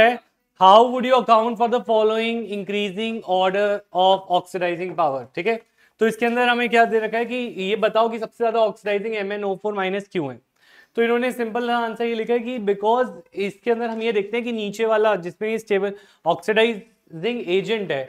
है how would you account for the following increasing order of oxidizing power ठीक है तो इसके अंदर हमें क्या दे रखा है कि ये बताओ कि सबसे ज्यादा oxidizing M N O four minus क्यों है तो इन्होंने सिंपल आंसर ये लिखा है कि बिकॉज इसके अंदर हम ये देखते हैं कि नीचे वाला जिसमें ये स्टेबल ऑक्सीडाइजिंग एजेंट है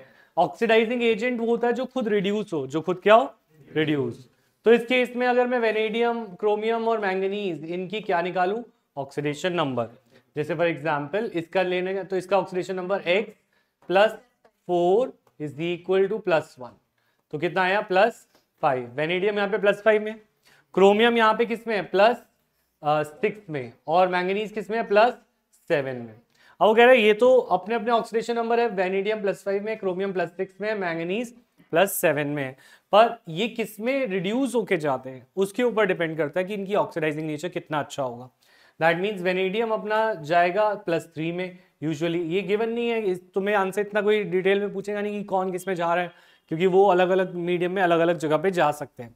ऑक्सीडाइजिंग एजेंट वो होता है जो खुद रिड्यूस हो जो खुद क्या हो रिड्यूस तो इस केस में अगर मैं वेनेडियम क्रोमियम और मैंगनीज इनकी क्या निकालू ऑक्सीडेशन नंबर जैसे फॉर एग्जाम्पल इसका लेने का तो इसका oxidation number x plus four is equal to plus one तो कितना आया प्लस फाइव वेनेडियम यहाँ पे प्लस फाइव में क्रोमियम यहाँ पे किस में है प्लस सिक्स uh, में और मैंगनीज किस में है प्लस सेवन में अब वो कह रहे हैं ये तो अपने अपने ऑक्सीडेशन नंबर है वेनेडियम प्लस फाइव में क्रोमियम प्लस सिक्स में मैंगनीज प्लस सेवन में है पर ये किस में रिड्यूस होके जाते हैं उसके ऊपर डिपेंड करता है कि इनकी ऑक्सीडाइजिंग नेचर कितना अच्छा होगा दैट मीन्स वेनेडियम अपना जाएगा प्लस थ्री में यूजुअली ये गिवन नहीं है तुम्हें आंसर इतना कोई डिटेल में पूछेगा नहीं कि कौन किस में जा रहा है क्योंकि वो अलग अलग मीडियम में अलग अलग जगह पे जा सकते हैं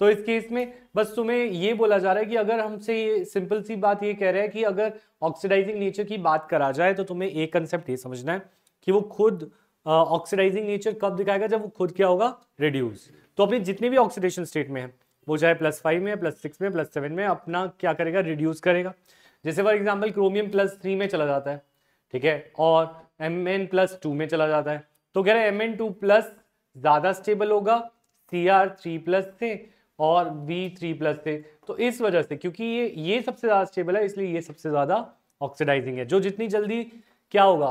तो इस केस में बस तुम्हें ये बोला जा रहा है कि अगर हमसे ये सिंपल सी बात ये कह रहा है कि अगर ऑक्सीडाइजिंग नेचर की बात करा जाए तो तुम्हें एक कंसेप्ट ये समझना है कि वो खुद ऑक्सीडाइजिंग नेचर कब दिखाएगा जब वो खुद क्या होगा रिड्यूस तो अपने जितने भी ऑक्सीडेशन स्टेट में है वो चाहे प्लस फाइव में प्लस सिक्स में प्लस सेवन में अपना क्या करेगा रिड्यूस करेगा जैसे for example chromium plus three में चला जाता है ठीक है और एम एन प्लस टू में चला जाता है तो कह रहे हैं एम एन टू प्लस ज़्यादा स्टेबल होगा सी आर थ्री प्लस से और बी थ्री प्लस से तो इस वजह से क्योंकि ये ये सबसे ज़्यादा स्टेबल है इसलिए ये सबसे ज़्यादा ऑक्सीडाइजिंग है जो जितनी जल्दी क्या होगा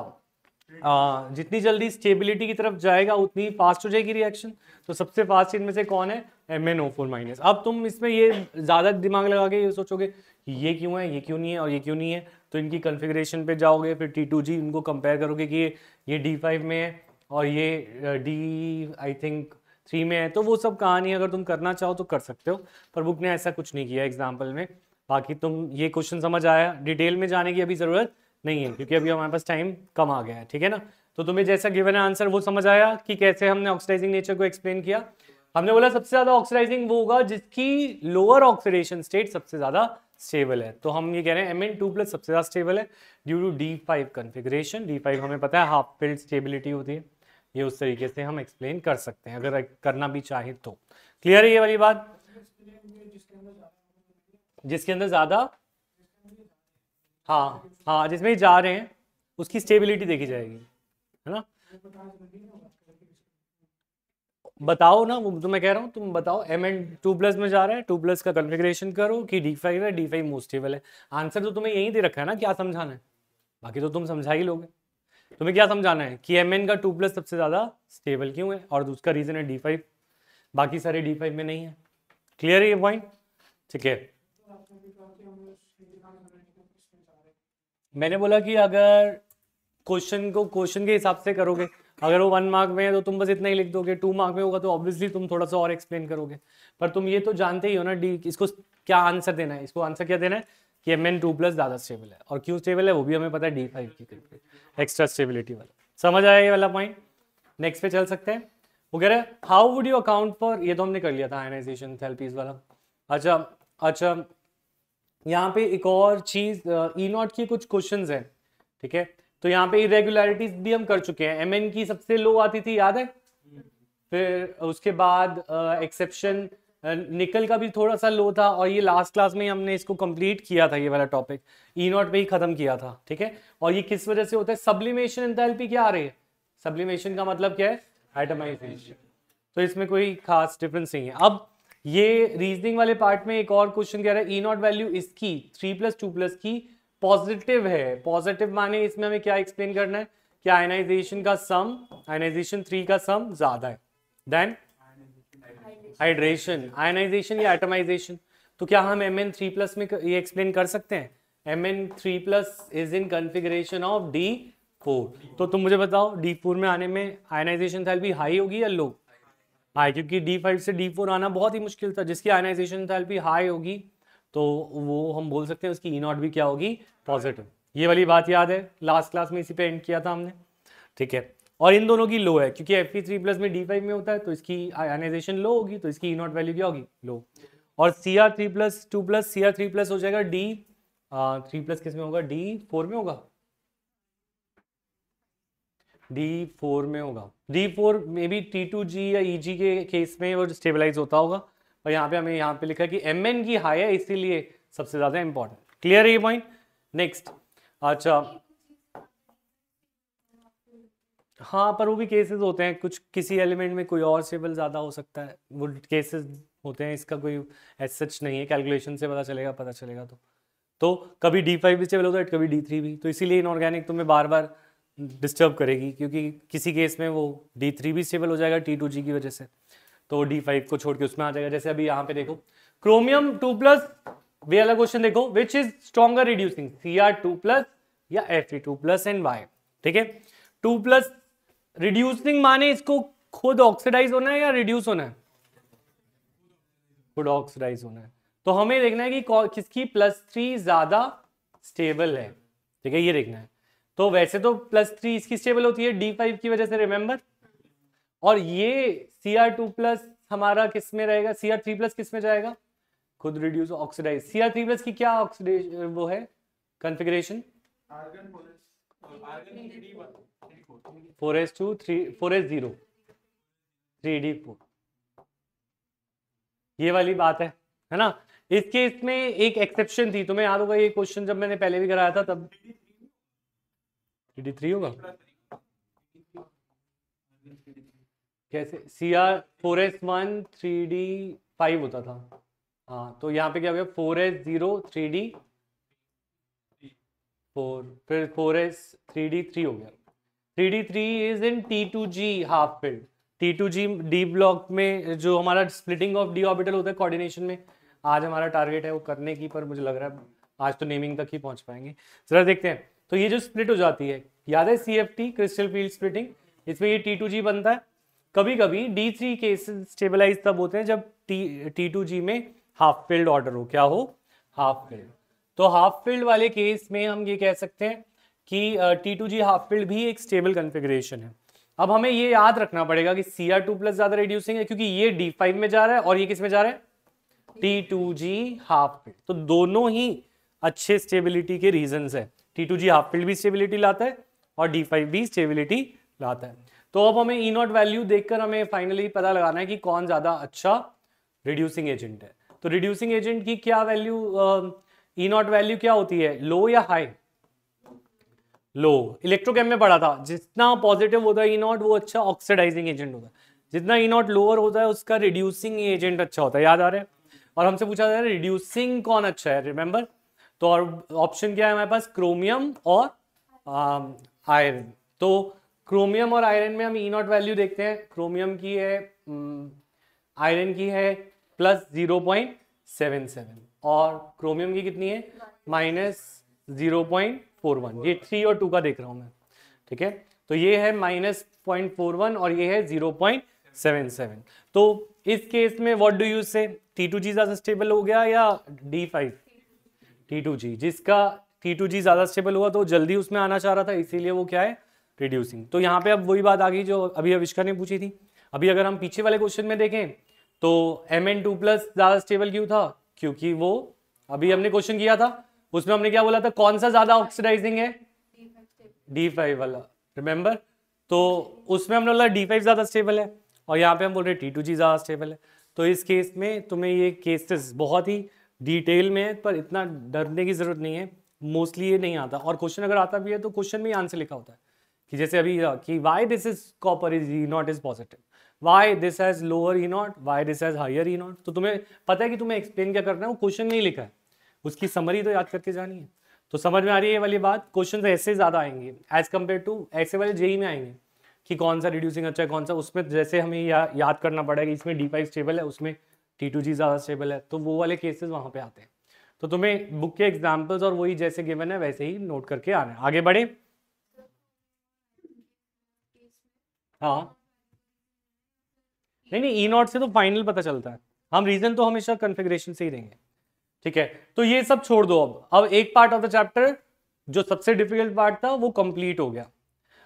जितनी जल्दी स्टेबिलिटी की तरफ जाएगा उतनी फास्ट हो जाएगी रिएक्शन तो सबसे फास्ट इनमें से कौन है M N O four minus अब तुम इसमें ये ज़्यादा दिमाग लगा के ये सोचोगे ये क्यों है ये क्यों नहीं है और ये क्यों नहीं है तो इनकी कन्फिग्रेशन पे जाओगे फिर टी टू जी इनको कंपेयर करोगे कि ये ये डी फाइव में है और ये डी आई थिंक थ्री में है तो वो सब कहानी अगर तुम करना चाहो तो कर सकते हो पर बुक ने ऐसा कुछ नहीं किया एग्जाम्पल में बाकी तुम ये क्वेश्चन समझ आया डिटेल में जाने की अभी ज़रूरत नहीं है क्योंकि अभी हमारे पास टाइम कम आ गया है ठीक है ना तो तुम्हें जैसा गिवन आंसर वो समझ आया कि कैसे हमने ऑक्सीडाइजिंग नेचर को एक्सप्लेन किया हमने बोला सबसे ज्यादा ऑक्सीडाइजिंग वो होगा जिसकी लोअर ऑक्सीडेशन स्टेट सबसे ज्यादा स्टेबल है तो हम ये कह रहे हैं एम टू प्लस सबसे ज्यादा स्टेबल है due to D five configuration D five हमें पता है हाफ फिल्ड स्टेबिलिटी होती है ये उस तरीके से हम एक्सप्लेन कर सकते हैं अगर करना भी चाहे तो क्लियर है ये वाली बात जिसके अंदर ज्यादा हाँ हाँ जिसमें ही जा रहे हैं उसकी स्टेबिलिटी देखी जाएगी है ना बताओ ना वो तो मैं कह रहा हूँ तुम बताओ एम एन टू प्लस में जा रहा है टू प्लस का कन्फिग्रेशन करो कि डी फाइव है डी फाइव मोस्ट स्टेबल है आंसर तो तुम्हें यही दे रखा है ना क्या समझाना है बाकी तो तुम समझा ही लोगे तुम्हें क्या समझाना है कि एम एन का टू प्लस सबसे ज़्यादा स्टेबल क्यों है और उसका रीज़न है डी फाइव बाकी सारे डी फाइव में नहीं है क्लियर है ये पॉइंट ठीक है मैंने बोला कि अगर क्वेश्चन को क्वेश्चन के हिसाब से करोगे अगर वो वन मार्क में है तो तुम बस इतना ही लिख दोगे टू मार्क में होगा तो ऑब्वियसली तुम थोड़ा सा और एक्सप्लेन करोगे पर तुम ये तो जानते ही हो ना डी इसको क्या आंसर देना है इसको आंसर क्या देना है कि एम एन टू प्लस ज्यादा स्टेबल है और क्यों स्टेबल है वो भी हमें पता है डी फाइव की करके एक्स्ट्रा स्टेबिलिटी वाला समझ आया ये वाला पॉइंट नेक्स्ट पे चल सकते हैं वो कह रहे हैं how would you account for ये तो हमने कर लिया था आयनाइजेशन थेरेपीज वाला अच्छा अच्छा यहाँ पे एक और चीज ई नॉट की कुछ क्वेश्चन है ठीक है तो यहाँ पे इरेग्युलरिटीज भी हम कर चुके हैं एम एन की सबसे लो आती थी याद है फिर उसके बाद एक्सेप्शन निकल का भी थोड़ा सा लो था और ये लास्ट क्लास में हमने इसको कंप्लीट किया था ये वाला टॉपिक ई नॉट पे ही खत्म किया था ठीक है और ये किस वजह से होता है सब्लिमेशन एंथैल्पी क्या आ रही है सब्लिमेशन का मतलब क्या है आइटमाइजेशन तो इसमें कोई खास डिफरेंस नहीं है अब ये रीजनिंग वाले पार्ट में एक और क्वेश्चन कह रहा है ई नॉट वैल्यू इसकी थ्री प्लस टू प्लस की पॉजिटिव है पॉजिटिव माने इसमें हमें क्या एक्सप्लेन करना है कि आयनाइजेशन का सम आयनाइजेशन थ्री का सम ज्यादा है देन हाइड्रेशन आयनाइजेशन या एटमाइजेशन तो क्या हम एम एन थ्री प्लस में ये एक्सप्लेन कर सकते हैं M N three plus is in configuration of D four तो तुम मुझे बताओ डी फोर में आने में आयनाइजेशन थैल्पी हाई होगी या लो हाई क्योंकि डी फाइव से डी फोर आना बहुत ही मुश्किल था जिसकी आयनाइजेशन थेरेपी हाई होगी तो वो हम बोल सकते हैं उसकी ई e नॉट भी क्या होगी पॉजिटिव ये वाली बात याद है लास्ट क्लास में इसी पे एंड किया था हमने ठीक है और इन दोनों की लो है क्योंकि एफ थ्री प्लस में डी फाइव में होता है तो इसकी आयनाइजेशन लो होगी तो इसकी ई नॉट वैल्यू क्या होगी लो और C R three plus two plus C R three plus हो जाएगा डी थ्री प्लस किस में होगा डी फोर में होगा डी फोर में होगा डी फोर मे बी टी टू जी या ई e जी के केस में वो स्टेबलाइज होता होगा और यहाँ पे हमें यहाँ पे लिखा कि एम एन की हाई है इसीलिए सबसे ज़्यादा इंपॉर्टेंट क्लियर है ये पॉइंट नेक्स्ट अच्छा हाँ पर वो भी केसेस होते हैं कुछ किसी एलिमेंट में कोई और स्टेबल ज़्यादा हो सकता है वो केसेस होते हैं इसका कोई एस सच नहीं है कैलकुलेशन से पता चलेगा पता चलेगा तो तो कभी डी फाइव भी स्टेबल होता है कभी डी थ्री भी तो इसीलिए इनऑर्गेनिक तुम्हें बार बार डिस्टर्ब करेगी क्योंकि किसी केस में वो डी थ्री भी स्टेबल हो जाएगा टी टू जी की वजह से तो डी फाइव को छोड़ के उसमें आ जाएगा जैसे अभी यहाँ पे देखो क्रोमियम टू प्लस वे अलग क्वेश्चन देखो which is stronger reducing C R two plus या F E two plus and Y ठीक है टू प्लस रिड्यूसिंग माने इसको खुद ऑक्सीडाइज होना है या रिड्यूस होना है खुद ऑक्सीडाइज होना है तो हमें देखना है कि किसकी प्लस थ्री ज्यादा स्टेबल है ठीक है ये देखना है तो वैसे तो प्लस थ्री इसकी स्टेबल होती है डी फाइव की वजह से रिमेंबर और ये सी आर टू प्लस हमारा किस में रहेगा सी आर थ्री प्लस किस में जाएगा खुद reduce oxidize C R three plus की क्या ऑक्सीडेशन वो है configuration four S two three four S zero three D four ये वाली बात है है ना इस केस में एक एक्सेप्शन थी तुम्हें याद होगा ये क्वेश्चन जब मैंने पहले भी कराया था तब टी डी थ्री होगा कैसे C R four S one three D five होता था हाँ तो यहाँ पे क्या हो गया four S zero three D four फिर four S three D three हो गया three D three is in T two G half field T two G D block में जो हमारा स्प्लिटिंग ऑफ डी ऑर्बिटल होता है कोऑर्डिनेशन में आज हमारा टारगेट है वो करने की पर मुझे लग रहा है आज तो नेमिंग तक ही पहुंच पाएंगे जरा देखते हैं तो ये जो स्प्लिट हो जाती है याद है C F T crystal field splitting इसमें ये टी टू जी बनता है कभी कभी डी थ्री केसेज स्टेबलाइज तब होते हैं जब टी टी टू जी में हाफ फील्ड ऑर्डर हो क्या हो हाफ फील्ड तो हाफ फील्ड वाले केस में हम ये कह सकते हैं कि T two G half field भी एक स्टेबल कन्फिग्रेशन है अब हमें ये याद रखना पड़ेगा कि सी आर टू प्लस ज्यादा रिड्यूसिंग है क्योंकि ये डी फाइव में जा रहा है और ये किस में जा रहा है T two G half field तो दोनों ही अच्छे स्टेबिलिटी के रीजन है T two G half field भी स्टेबिलिटी लाता है और डी फाइव भी स्टेबिलिटी लाता है तो अब हमें ई नॉट वैल्यू देखकर हमें फाइनली पता लगाना है कि कौन ज़्यादा अच्छा रिड्यूसिंग एजेंट है तो रिड्यूसिंग एजेंट की क्या वैल्यू ई नॉट वैल्यू क्या होती है लो या हाई लो इलेक्ट्रोकेम में पढ़ा था जितना पॉजिटिव होता है ई e नॉट वो अच्छा ऑक्सीडाइजिंग एजेंट होता है जितना ई नॉट लोअर होता है उसका रिड्यूसिंग एजेंट अच्छा होता है याद आ रहा है और हमसे पूछा जा रहा है रिड्यूसिंग कौन अच्छा है रिमेंबर तो और ऑप्शन क्या है हमारे पास क्रोमियम और आयरन um, तो क्रोमियम और आयरन में हम ई नॉट वैल्यू देखते हैं क्रोमियम की है आयरन um, की है plus zero point seven seven और क्रोमियम की कितनी है minus zero point four one ये थ्री और टू का देख रहा हूँ मैं ठीक है तो ये है माइनस पॉइंट फोर वन और ये है जीरो पॉइंट सेवन सेवन तो इस केस में what do you say T two G ज्यादा स्टेबल हो गया या D five T two G जिसका टी टू जी ज़्यादा स्टेबल हुआ तो जल्दी उसमें आना चाह रहा था इसीलिए वो क्या है रिड्यूसिंग तो यहाँ पे अब वही बात आ गई जो अभी अविष्कार ने पूछी थी अभी अगर हम पीछे वाले क्वेश्चन में देखें तो एम एन टू प्लस ज़्यादा स्टेबल क्यों था क्योंकि वो अभी हमने क्वेश्चन किया था उसमें हमने क्या बोला था कौन सा ज़्यादा ऑक्सीडाइजिंग है डी फाइव वाला रिमेंबर तो उसमें हमने बोला डी फाइव ज़्यादा स्टेबल है और यहाँ पे हम बोल रहे हैं टी टू जी ज़्यादा स्टेबल है तो इस केस में तुम्हें ये केसेस बहुत ही डिटेल में पर इतना डरने की ज़रूरत नहीं है मोस्टली ये नहीं आता और क्वेश्चन अगर आता भी है तो क्वेश्चन में ही आंसर लिखा होता है कि जैसे अभी कि why this is copper is E not is positive why this has lower E not why this has higher E not तो तुम्हें पता है कि तुम्हें एक्सप्लेन क्या करना है वो क्वेश्चन नहीं लिखा है उसकी समरी तो याद करके जानी है तो समझ में आ रही है वाली बात क्वेश्चन ऐसे ज़्यादा आएंगे एज कम्पेयर टू ऐसे वाले जेई e में आएंगे कि कौन सा रिड्यूसिंग अच्छा है कौन सा उसमें जैसे हमें या, याद करना पड़ेगा इसमें डी फाइव स्टेबल है उसमें टी टू जी ज़्यादा स्टेबल है तो वो वाले केसेस वहाँ पे आते हैं तो तुम्हें बुक के एग्जाम्पल्स और वही जैसे गिवन है वैसे ही नोट करके आना है आगे बढ़े हाँ नहीं नहीं ई e नॉट से तो फाइनल पता चलता है हम रीजन तो हमेशा कन्फिग्रेशन से ही देंगे ठीक है तो ये सब छोड़ दो अब अब एक पार्ट ऑफ द चैप्टर जो सबसे डिफिकल्ट पार्ट था वो कंप्लीट हो गया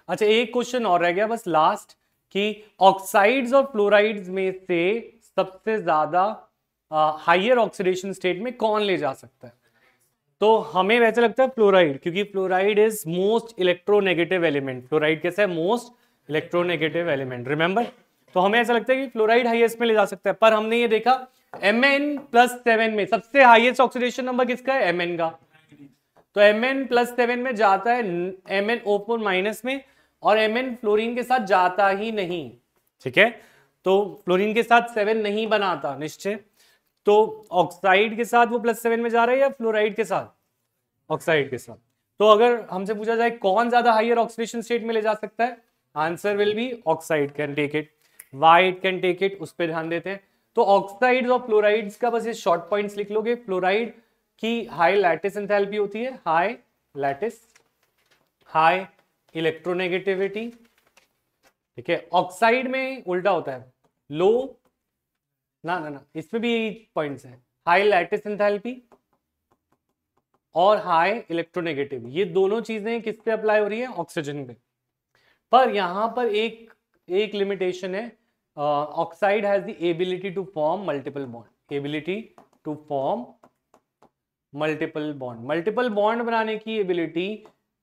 अच्छा एक क्वेश्चन और रह गया बस लास्ट कि ऑक्साइड्स और फ्लोराइड्स में से सबसे ज़्यादा हाइयर ऑक्सीडेशन स्टेट में कौन ले जा सकता है तो हमें वैसे लगता है फ्लोराइड क्योंकि fluoride is most electronegative element fluoride कैसा है मोस्ट इलेक्ट्रोनेगेटिव एलिमेंट रिमेंबर तो हमें ऐसा लगता है कि फ्लोराइड हाईएस्ट में ले जा सकता है पर हमने ये देखा एम एन प्लस सेवन में सबसे हाईएस्ट ऑक्सीडेशन नंबर किसका है एम एन का तो एम एन प्लस सेवन में जाता है एम एन ओ माइनस में और एम एन फ्लोरिन के साथ जाता ही नहीं ठीक है तो फ्लोरीन के साथ सेवन नहीं बनाता निश्चय तो ऑक्साइड के साथ वो प्लस सेवन में जा रहा है या फ्लोराइड के साथ ऑक्साइड के साथ तो अगर हमसे पूछा जाए कौन ज्यादा हाइयर ऑक्सीडेशन स्टेट में ले जा सकता है answer will be oxide can take it why it can take it उस पर ध्यान देते हैं तो ऑक्साइड और फ्लोराइड्स का बस ये शॉर्ट पॉइंट्स लिख लोगे फ्लोराइड की हाई लैटिस एंथैल्पी होती है हाई लैटिस हाई इलेक्ट्रोनेगेटिविटी ठीक है ऑक्साइड में उल्टा होता है लो ना ना ना इसमें भी यही पॉइंट्स हैं हाई लैटिस एंथैल्पी और हाई इलेक्ट्रोनेगेटिव ये दोनों चीजें किस पे अप्लाई हो रही है ऑक्सीजन पे पर यहां पर एक एक लिमिटेशन है oxide has the ability to form multiple bond ability to form multiple bond multiple bond बनाने की एबिलिटी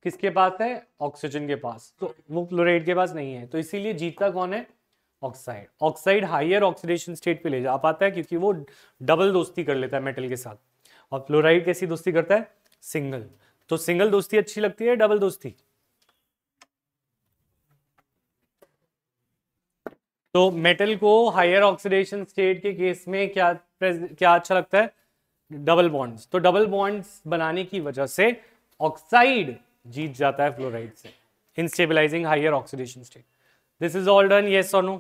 किसके पास है ऑक्सीजन के पास तो वो क्लोराइड के पास नहीं है तो इसीलिए जीतता कौन है oxide oxide higher oxidation state पे ले जा पाता है क्योंकि वो डबल दोस्ती कर लेता है मेटल के साथ और फ्लोराइड कैसी दोस्ती करता है सिंगल तो सिंगल दोस्ती अच्छी लगती है डबल दोस्ती तो मेटल को हायर ऑक्सीडेशन स्टेट के केस में क्या क्या अच्छा लगता है डबल बॉन्ड्स तो डबल बॉन्ड्स बनाने की वजह से ऑक्साइड जीत जाता है फ्लोराइड से in stabilizing higher oxidation state this is all done yes और नो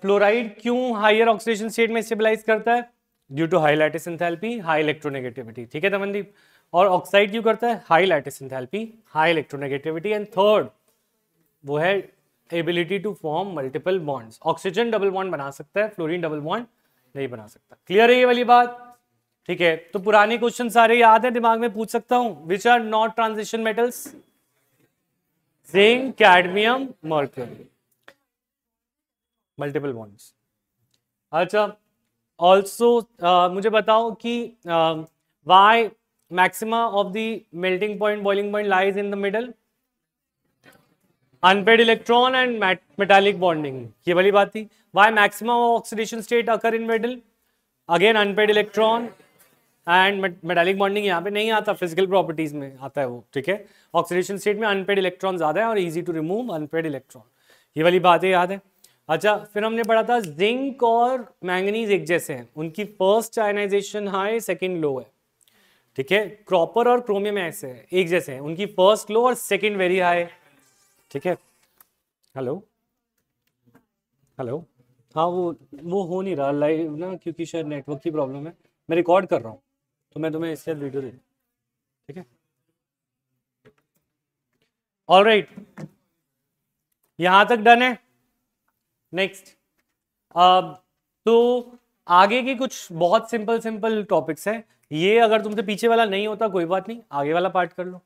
फ्लोराइड क्यों हाइयर ऑक्सीडेशन स्टेट में स्टेबिलाईज करता है due to high lattice enthalpy high electronegativity ठीक है तमनदीप और ऑक्साइड क्यों करता है high lattice enthalpy high electronegativity and third वो है ability to form multiple bonds oxygen double bond बना सकता है फ्लोरीन डबल बॉन्ड नहीं बना सकता क्लियर है ये वाली बात ठीक है तो पुराने क्वेश्चन सारे याद है दिमाग में पूछ सकता हूं which are not transition metals zinc cadmium mercury multiple bonds अच्छा ऑल्सो मुझे बताओ कि why maxima of the melting point boiling point lies in the middle unpaired electron and metallic bonding ये वाली बात थी why maximum oxidation state occur in middle again unpaired electron and metallic bonding यहाँ पे नहीं आता फिजिकल प्रॉपर्टीज में आता है वो ठीक है ऑक्सीडेशन स्टेट में अनपेड इलेक्ट्रॉन ज़्यादा है और easy to remove unpaired electron ये वाली बातें याद है अच्छा फिर हमने पढ़ा था जिंक और मैंगनीज एक जैसे हैं उनकी first ionization high second low है ठीक है क्रॉपर और क्रोमियम ऐसे है एक जैसे हैं उनकी फर्स्ट लो और सेकेंड वेरी हाई ठीक है हेलो हेलो हाँ वो वो हो नहीं रहा लाइव ना क्योंकि शायद नेटवर्क की प्रॉब्लम है मैं रिकॉर्ड कर रहा हूँ तो मैं तुम्हें इसके वीडियो दे ठीक है ऑल राइट यहां तक डन है नेक्स्ट तो आगे की कुछ बहुत सिंपल सिंपल टॉपिक्स हैं ये अगर तुमसे पीछे वाला नहीं होता कोई बात नहीं आगे वाला पार्ट कर लो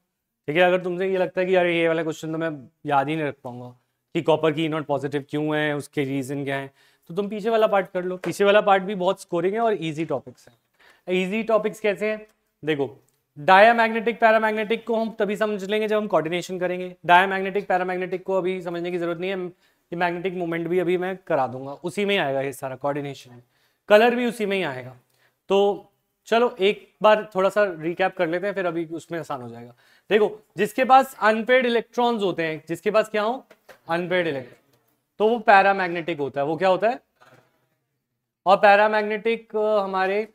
ठीक है अगर तुमसे ये लगता है कि यार ये वाला क्वेश्चन तो मैं याद ही नहीं रख पाऊंगा कि कॉपर की नॉट पॉजिटिव क्यों है उसके रीज़न क्या है तो तुम पीछे वाला पार्ट कर लो पीछे वाला पार्ट भी बहुत स्कोरिंग है और ईजी टॉपिक्स हैं इजी टॉपिक्स कैसे हैं देखो डायामैग्नेटिक पैरामैग्नेटिक को हम तभी समझ लेंगे जब हम कोऑर्डिनेशन करेंगे डायामैग्नेटिक पैरामैग्नेटिक को अभी समझने की जरूरत नहीं है ये मैग्नेटिक मूवमेंट भी अभी मैं करा दूंगा उसी में आएगा ये सारा कोऑर्डिनेशन कलर भी उसी में ही आएगा तो चलो एक बार थोड़ा सा रिकैप कर लेते हैं फिर अभी उसमें आसान हो जाएगा देखो जिसके पास अनपेड इलेक्ट्रॉन्स होते हैं जिसके पास क्या हो अनपेड इलेक्ट्रॉन तो वो पैरामैग्नेटिक होता है वो क्या होता है और पैरामैग्नेटिक हमारे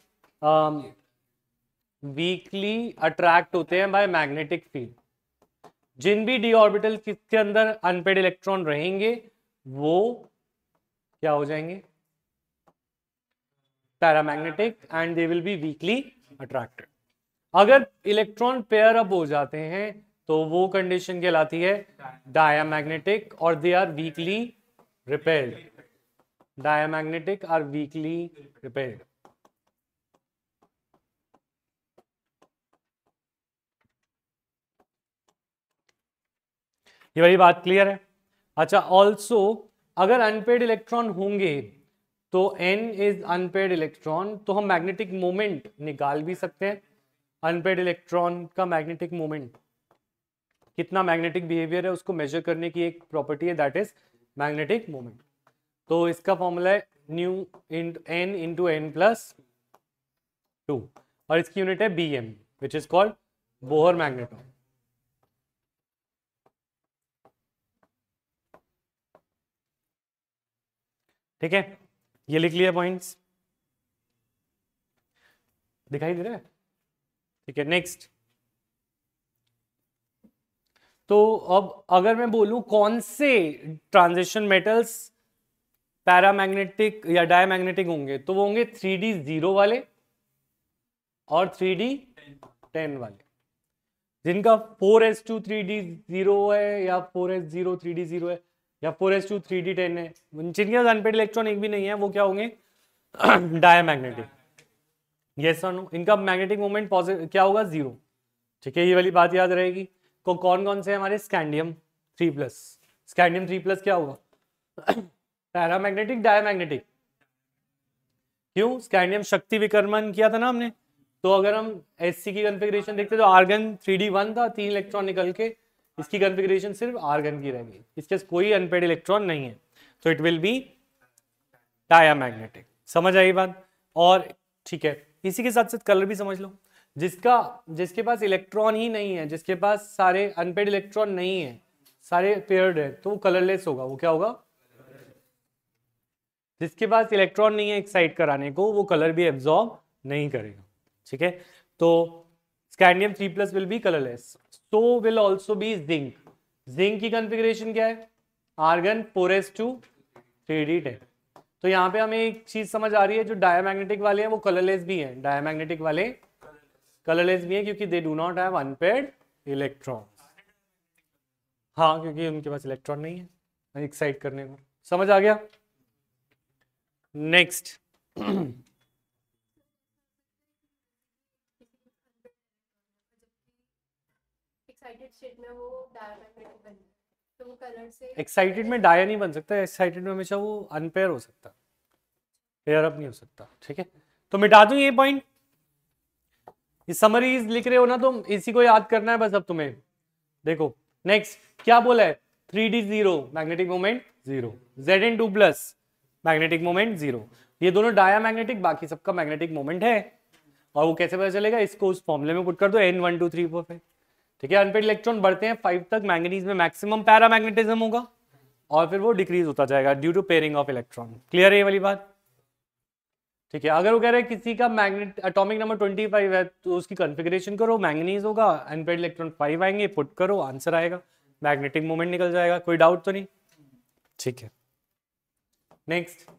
वीकली um, अट्रैक्ट होते हैं बाय मैग्नेटिक फील्ड जिन भी डी ऑर्बिटल के अंदर अनपेड इलेक्ट्रॉन रहेंगे वो क्या हो जाएंगे paramagnetic and they will be weakly attracted अगर इलेक्ट्रॉन पेयर अप हो जाते हैं तो वो कंडीशन कहलाती है मैग्नेटिक और they are weakly repelled magnetic are weakly repelled ये वही बात क्लियर है अच्छा ऑल्सो अगर अनपेड इलेक्ट्रॉन होंगे तो एन इज अनपेड इलेक्ट्रॉन तो हम मैग्नेटिक मोमेंट निकाल भी सकते हैं अनपेड इलेक्ट्रॉन का मैग्नेटिक मोमेंट कितना मैग्नेटिक बिहेवियर है उसको मेजर करने की एक प्रॉपर्टी है दैट इज मैग्नेटिक मोमेंट तो इसका फॉर्मूला है mu in N into N plus two और इसकी यूनिट है B M which is called Bohr magneton ठीक है ये लिख लिया पॉइंट्स दिखाई दे रहा है ठीक है नेक्स्ट तो अब अगर मैं बोलूं कौन से ट्रांजिशन मेटल्स पैरामैग्नेटिक या डायमैग्नेटिक होंगे तो वो होंगे थ्री डी जीरो वाले और थ्री डी टेन वाले जिनका four S two three D zero है या four S zero three D zero है या four S two three D ten है जिनके पास अनपेड इलेक्ट्रॉन एक भी नहीं है वो क्या होंगे डायमैग्नेटिक यस सर नो इनका मैग्नेटिक मोमेंट पॉजिटिव क्या होगा जीरो ठीक है ये वाली बात याद रहेगी को कौन कौन से हमारे scandium three plus scandium three plus क्या होगा पैरा मैग्नेटिक डाया मैग्नेटिक क्यों स्कैंडियम शक्ति विकर्मन किया था ना हमने तो अगर हम एस की कन्फिग्रेशन देखते तो आर्गन थ्री वन था तीन इलेक्ट्रॉन निकल के इसकी कंफिग्रेशन सिर्फ आर्गन की रहेगी इसके कोई अनपेड इलेक्ट्रॉन नहीं है तो इट विल बी डायामैग्नेटिक समझ आई बात और ठीक है इसी के साथ साथ कलर भी समझ लो जिसका जिसके पास इलेक्ट्रॉन ही नहीं है जिसके पास सारे अनपेड इलेक्ट्रॉन नहीं है सारे पेयर्ड है तो वो कलरलेस होगा वो क्या होगा जिसके पास इलेक्ट्रॉन नहीं है एक्साइट कराने को वो कलर भी एब्जॉर्ब नहीं करेगा ठीक है तो scandium three plus will be colourless so तो will also be zinc. Zinc की configuration क्या है आर्गन 4s2 3d टेक तो यहाँ पे हमें एक चीज समझ आ रही है जो डायमैग्नेटिक वाले हैं वो कलरलेस भी हैं डायमैग्नेटिक वाले कलरलेस भी हैं क्योंकि they do not have unpaired electron हाँ क्योंकि उनके पास इलेक्ट्रॉन नहीं है एक्साइट करने को समझ आ गया नेक्स्ट एक्साइटेड तो में डाया नहीं बन सकता एक्साइटेड में हमेशा वो अनपेयर हो सकता पेयर अप नहीं हो सकता ठीक है तो मिटा दू ये पॉइंट ये समरीज लिख रहे हो ना तुम इसी को याद करना है बस अब तुम्हें देखो नेक्स्ट क्या बोला है three D zero magnetic moment zero Z N two plus magnetic moment zero ये दोनों डाया मैग्नेटिक बाकी सबका मैग्नेटिक मोमेंट है और वो कैसे पता चलेगा इसको उस फॉर्मुले में पुट कर दो N one two three four five ठीक है अनपेड इलेक्ट्रॉन बढ़ते हैं फाइव तक मैंगनीज में मैक्सिमम पैरामैग्नेटिज्म होगा और फिर वो डिक्रीज होता जाएगा due to pairing of electron clear है ये वाली बात ठीक है अगर वो कह रहे हैं किसी का मैग्नेट अटोमिक नंबर 25 है तो उसकी कॉन्फ़िगरेशन करो मैंगनीज होगा अनपेड इलेक्ट्रॉन फाइव आएंगे पुट करो आंसर आएगा मैग्नेटिक मोमेंट निकल जाएगा कोई डाउट तो नहीं ठीक है next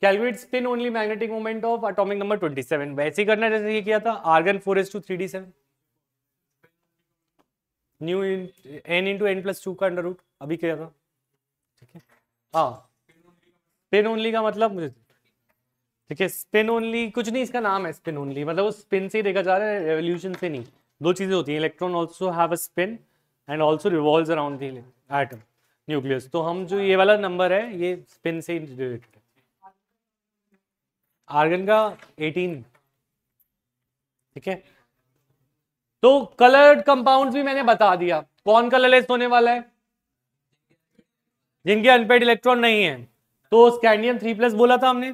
calculate spin only magnetic moment of atomic number twenty वैसे ही करना जैसे ये किया था argon four S two three D seven mu in N into N plus two का अंडर रूट अभी किया था ठीक है हाँ स्पिन ओनली का मतलब मुझे ठीक है स्पिन ओनली कुछ नहीं इसका नाम है स्पिन ओनली मतलब वो स्पिन से ही देखा जा रहा है रेवोल्यूशन से नहीं दो चीज़ें होती हैं electron also have a spin and also revolve around the atom nucleus तो हम जो ये वाला नंबर है ये स्पिन से रिलेटेड है आर्गन का एटीन ठीक है तो कलर्ड कंपाउंड भी मैंने बता दिया कौन कलरलेस होने वाला है जिनके अनपेड इलेक्ट्रॉन नहीं है तो स्कैंडियम थ्री प्लस बोला था हमने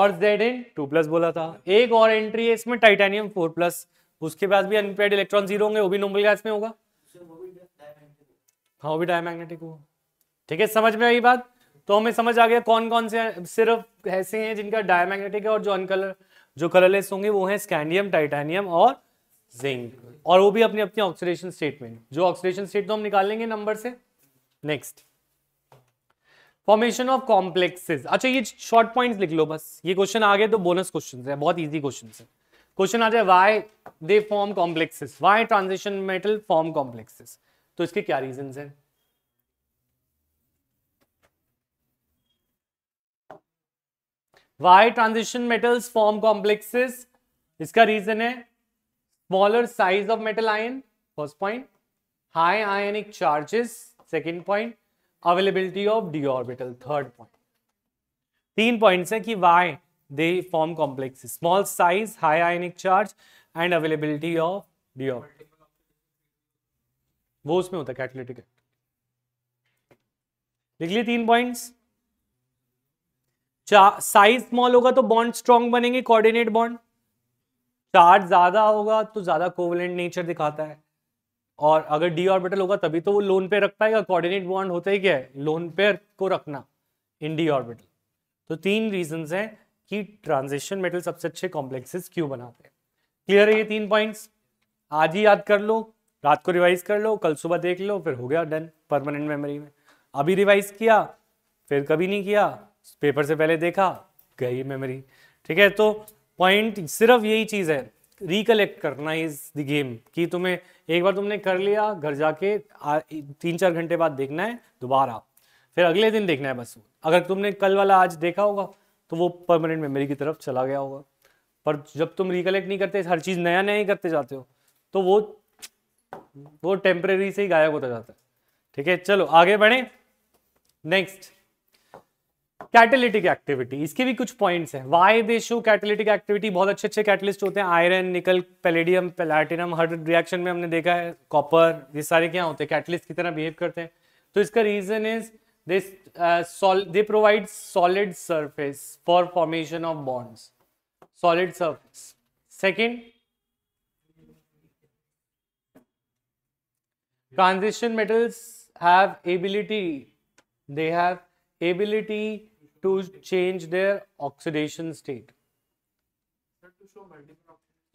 और जेड एन टू प्लस बोला था एक और एंट्री है इसमें टाइटेनियम फोर प्लस उसके पास भी अनपेड इलेक्ट्रॉन जीरो होंगे वो भी नोबल गैस में होगा हाँ वो भी डायमैग्नेटिक होगा ठीक है समझ में आई बात तो हमें समझ आ गया कौन कौन से सिर्फ ऐसे हैं जिनका डायमैग्नेटिक है और जो अनकलर जो कलरलेस होंगे वो है स्कैंडियम टाइटेनियम और जिंक और वो भी अपनी अपनी ऑक्सीडेशन स्टेट में जो ऑक्सीडेशन स्टेट तो हम निकाल लेंगे नंबर से नेक्स्ट फॉर्मेशन ऑफ कॉम्प्लेक्सेस अच्छा ये शॉर्ट पॉइंट्स लिख लो बस ये क्वेश्चन आ गए तो बोनस क्वेश्चन है बहुत इजी क्वेश्चन है क्वेश्चन आ जाए why they form complexes why transition metal form complexes तो इसके क्या रीजन है why transition metals form complexes इसका रीजन है smaller size of metal ion first point high ionic charges second point availability of D orbital third point तीन point है कि why they form complex small size high ionic charge and availability of D orbital वो उसमें होता है catalytic लिख लिए तीन पॉइंट साइज स्मॉल होगा तो बॉन्ड स्ट्रॉन्ग बनेंगे कोऑर्डिनेट बॉन्ड चार्ज ज़्यादा होगा तो ज़्यादा कोवलेंट नेचर दिखाता है और अगर डी ऑर्बिटल होगा तभी तो वो लोन पेयर रख पाएगा कोऑर्डिनेट बॉन्ड होता ही क्या है लोन पेयर को रखना इन डी ऑर्बिटल तो तीन रीजंस हैं कि ट्रांजिशन मेटल सबसे अच्छे कॉम्प्लेक्सेस क्यों बनाते हैं क्लियर है ये तीन पॉइंट्स आज ही याद कर लो रात को रिवाइज कर लो कल सुबह देख लो फिर हो गया डन परमानेंट मेमोरी में अभी रिवाइज किया फिर कभी नहीं किया पेपर से पहले देखा गई मेमोरी ठीक है तो पॉइंट सिर्फ यही चीज़ है रिकलेक्ट करना इज द गेम कि तुम्हें एक बार तुमने कर लिया घर जाके तीन चार घंटे बाद देखना है दोबारा फिर अगले दिन देखना है बस अगर तुमने कल वाला आज देखा होगा तो वो परमानेंट मेमोरी की तरफ चला गया होगा पर जब तुम रिकलेक्ट नहीं करते हर चीज़ नया नया ही करते जाते हो तो वो वो टेम्परेरी से ही गायब होता जाता है ठीक है चलो आगे बढ़े नेक्स्ट कैटेलिटिक एक्टिविटी इसके भी कुछ पॉइंट्स हैं why they show catalytic activity बहुत अच्छे अच्छे कैटलिस्ट होते हैं आयरन निकल पेलेडियम प्लेटिनम हर रिएक्शन में हमने देखा है कॉपर ये सारे क्या होते हैं कैटलिस्ट की तरह बिहेव करते हैं तो इसका reason is they they provide solid surface for formation of bonds solid surface second transition metals have ability they have ability to change their oxidation state.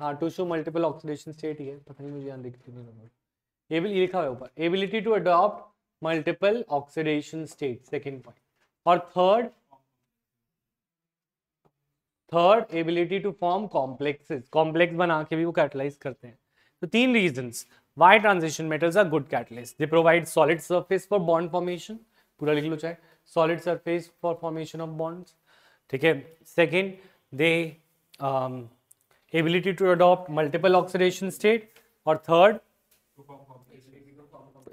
हाँ to show multiple oxidation state ही है पता नहीं मुझे यहाँ दिखती नहीं number AVL ये लिखा हुआ है ऊपर ability to adopt multiple oxidation state second point और third third ability to form complexes complex बना के भी वो कैटलाइज करते हैं तो तीन reasons why transition metals are good catalyse they provide solid surface for bond formation पूरा लिख लो चाहे solid surface for formation of bonds ठीक है second they ability to adopt multiple oxidation state और third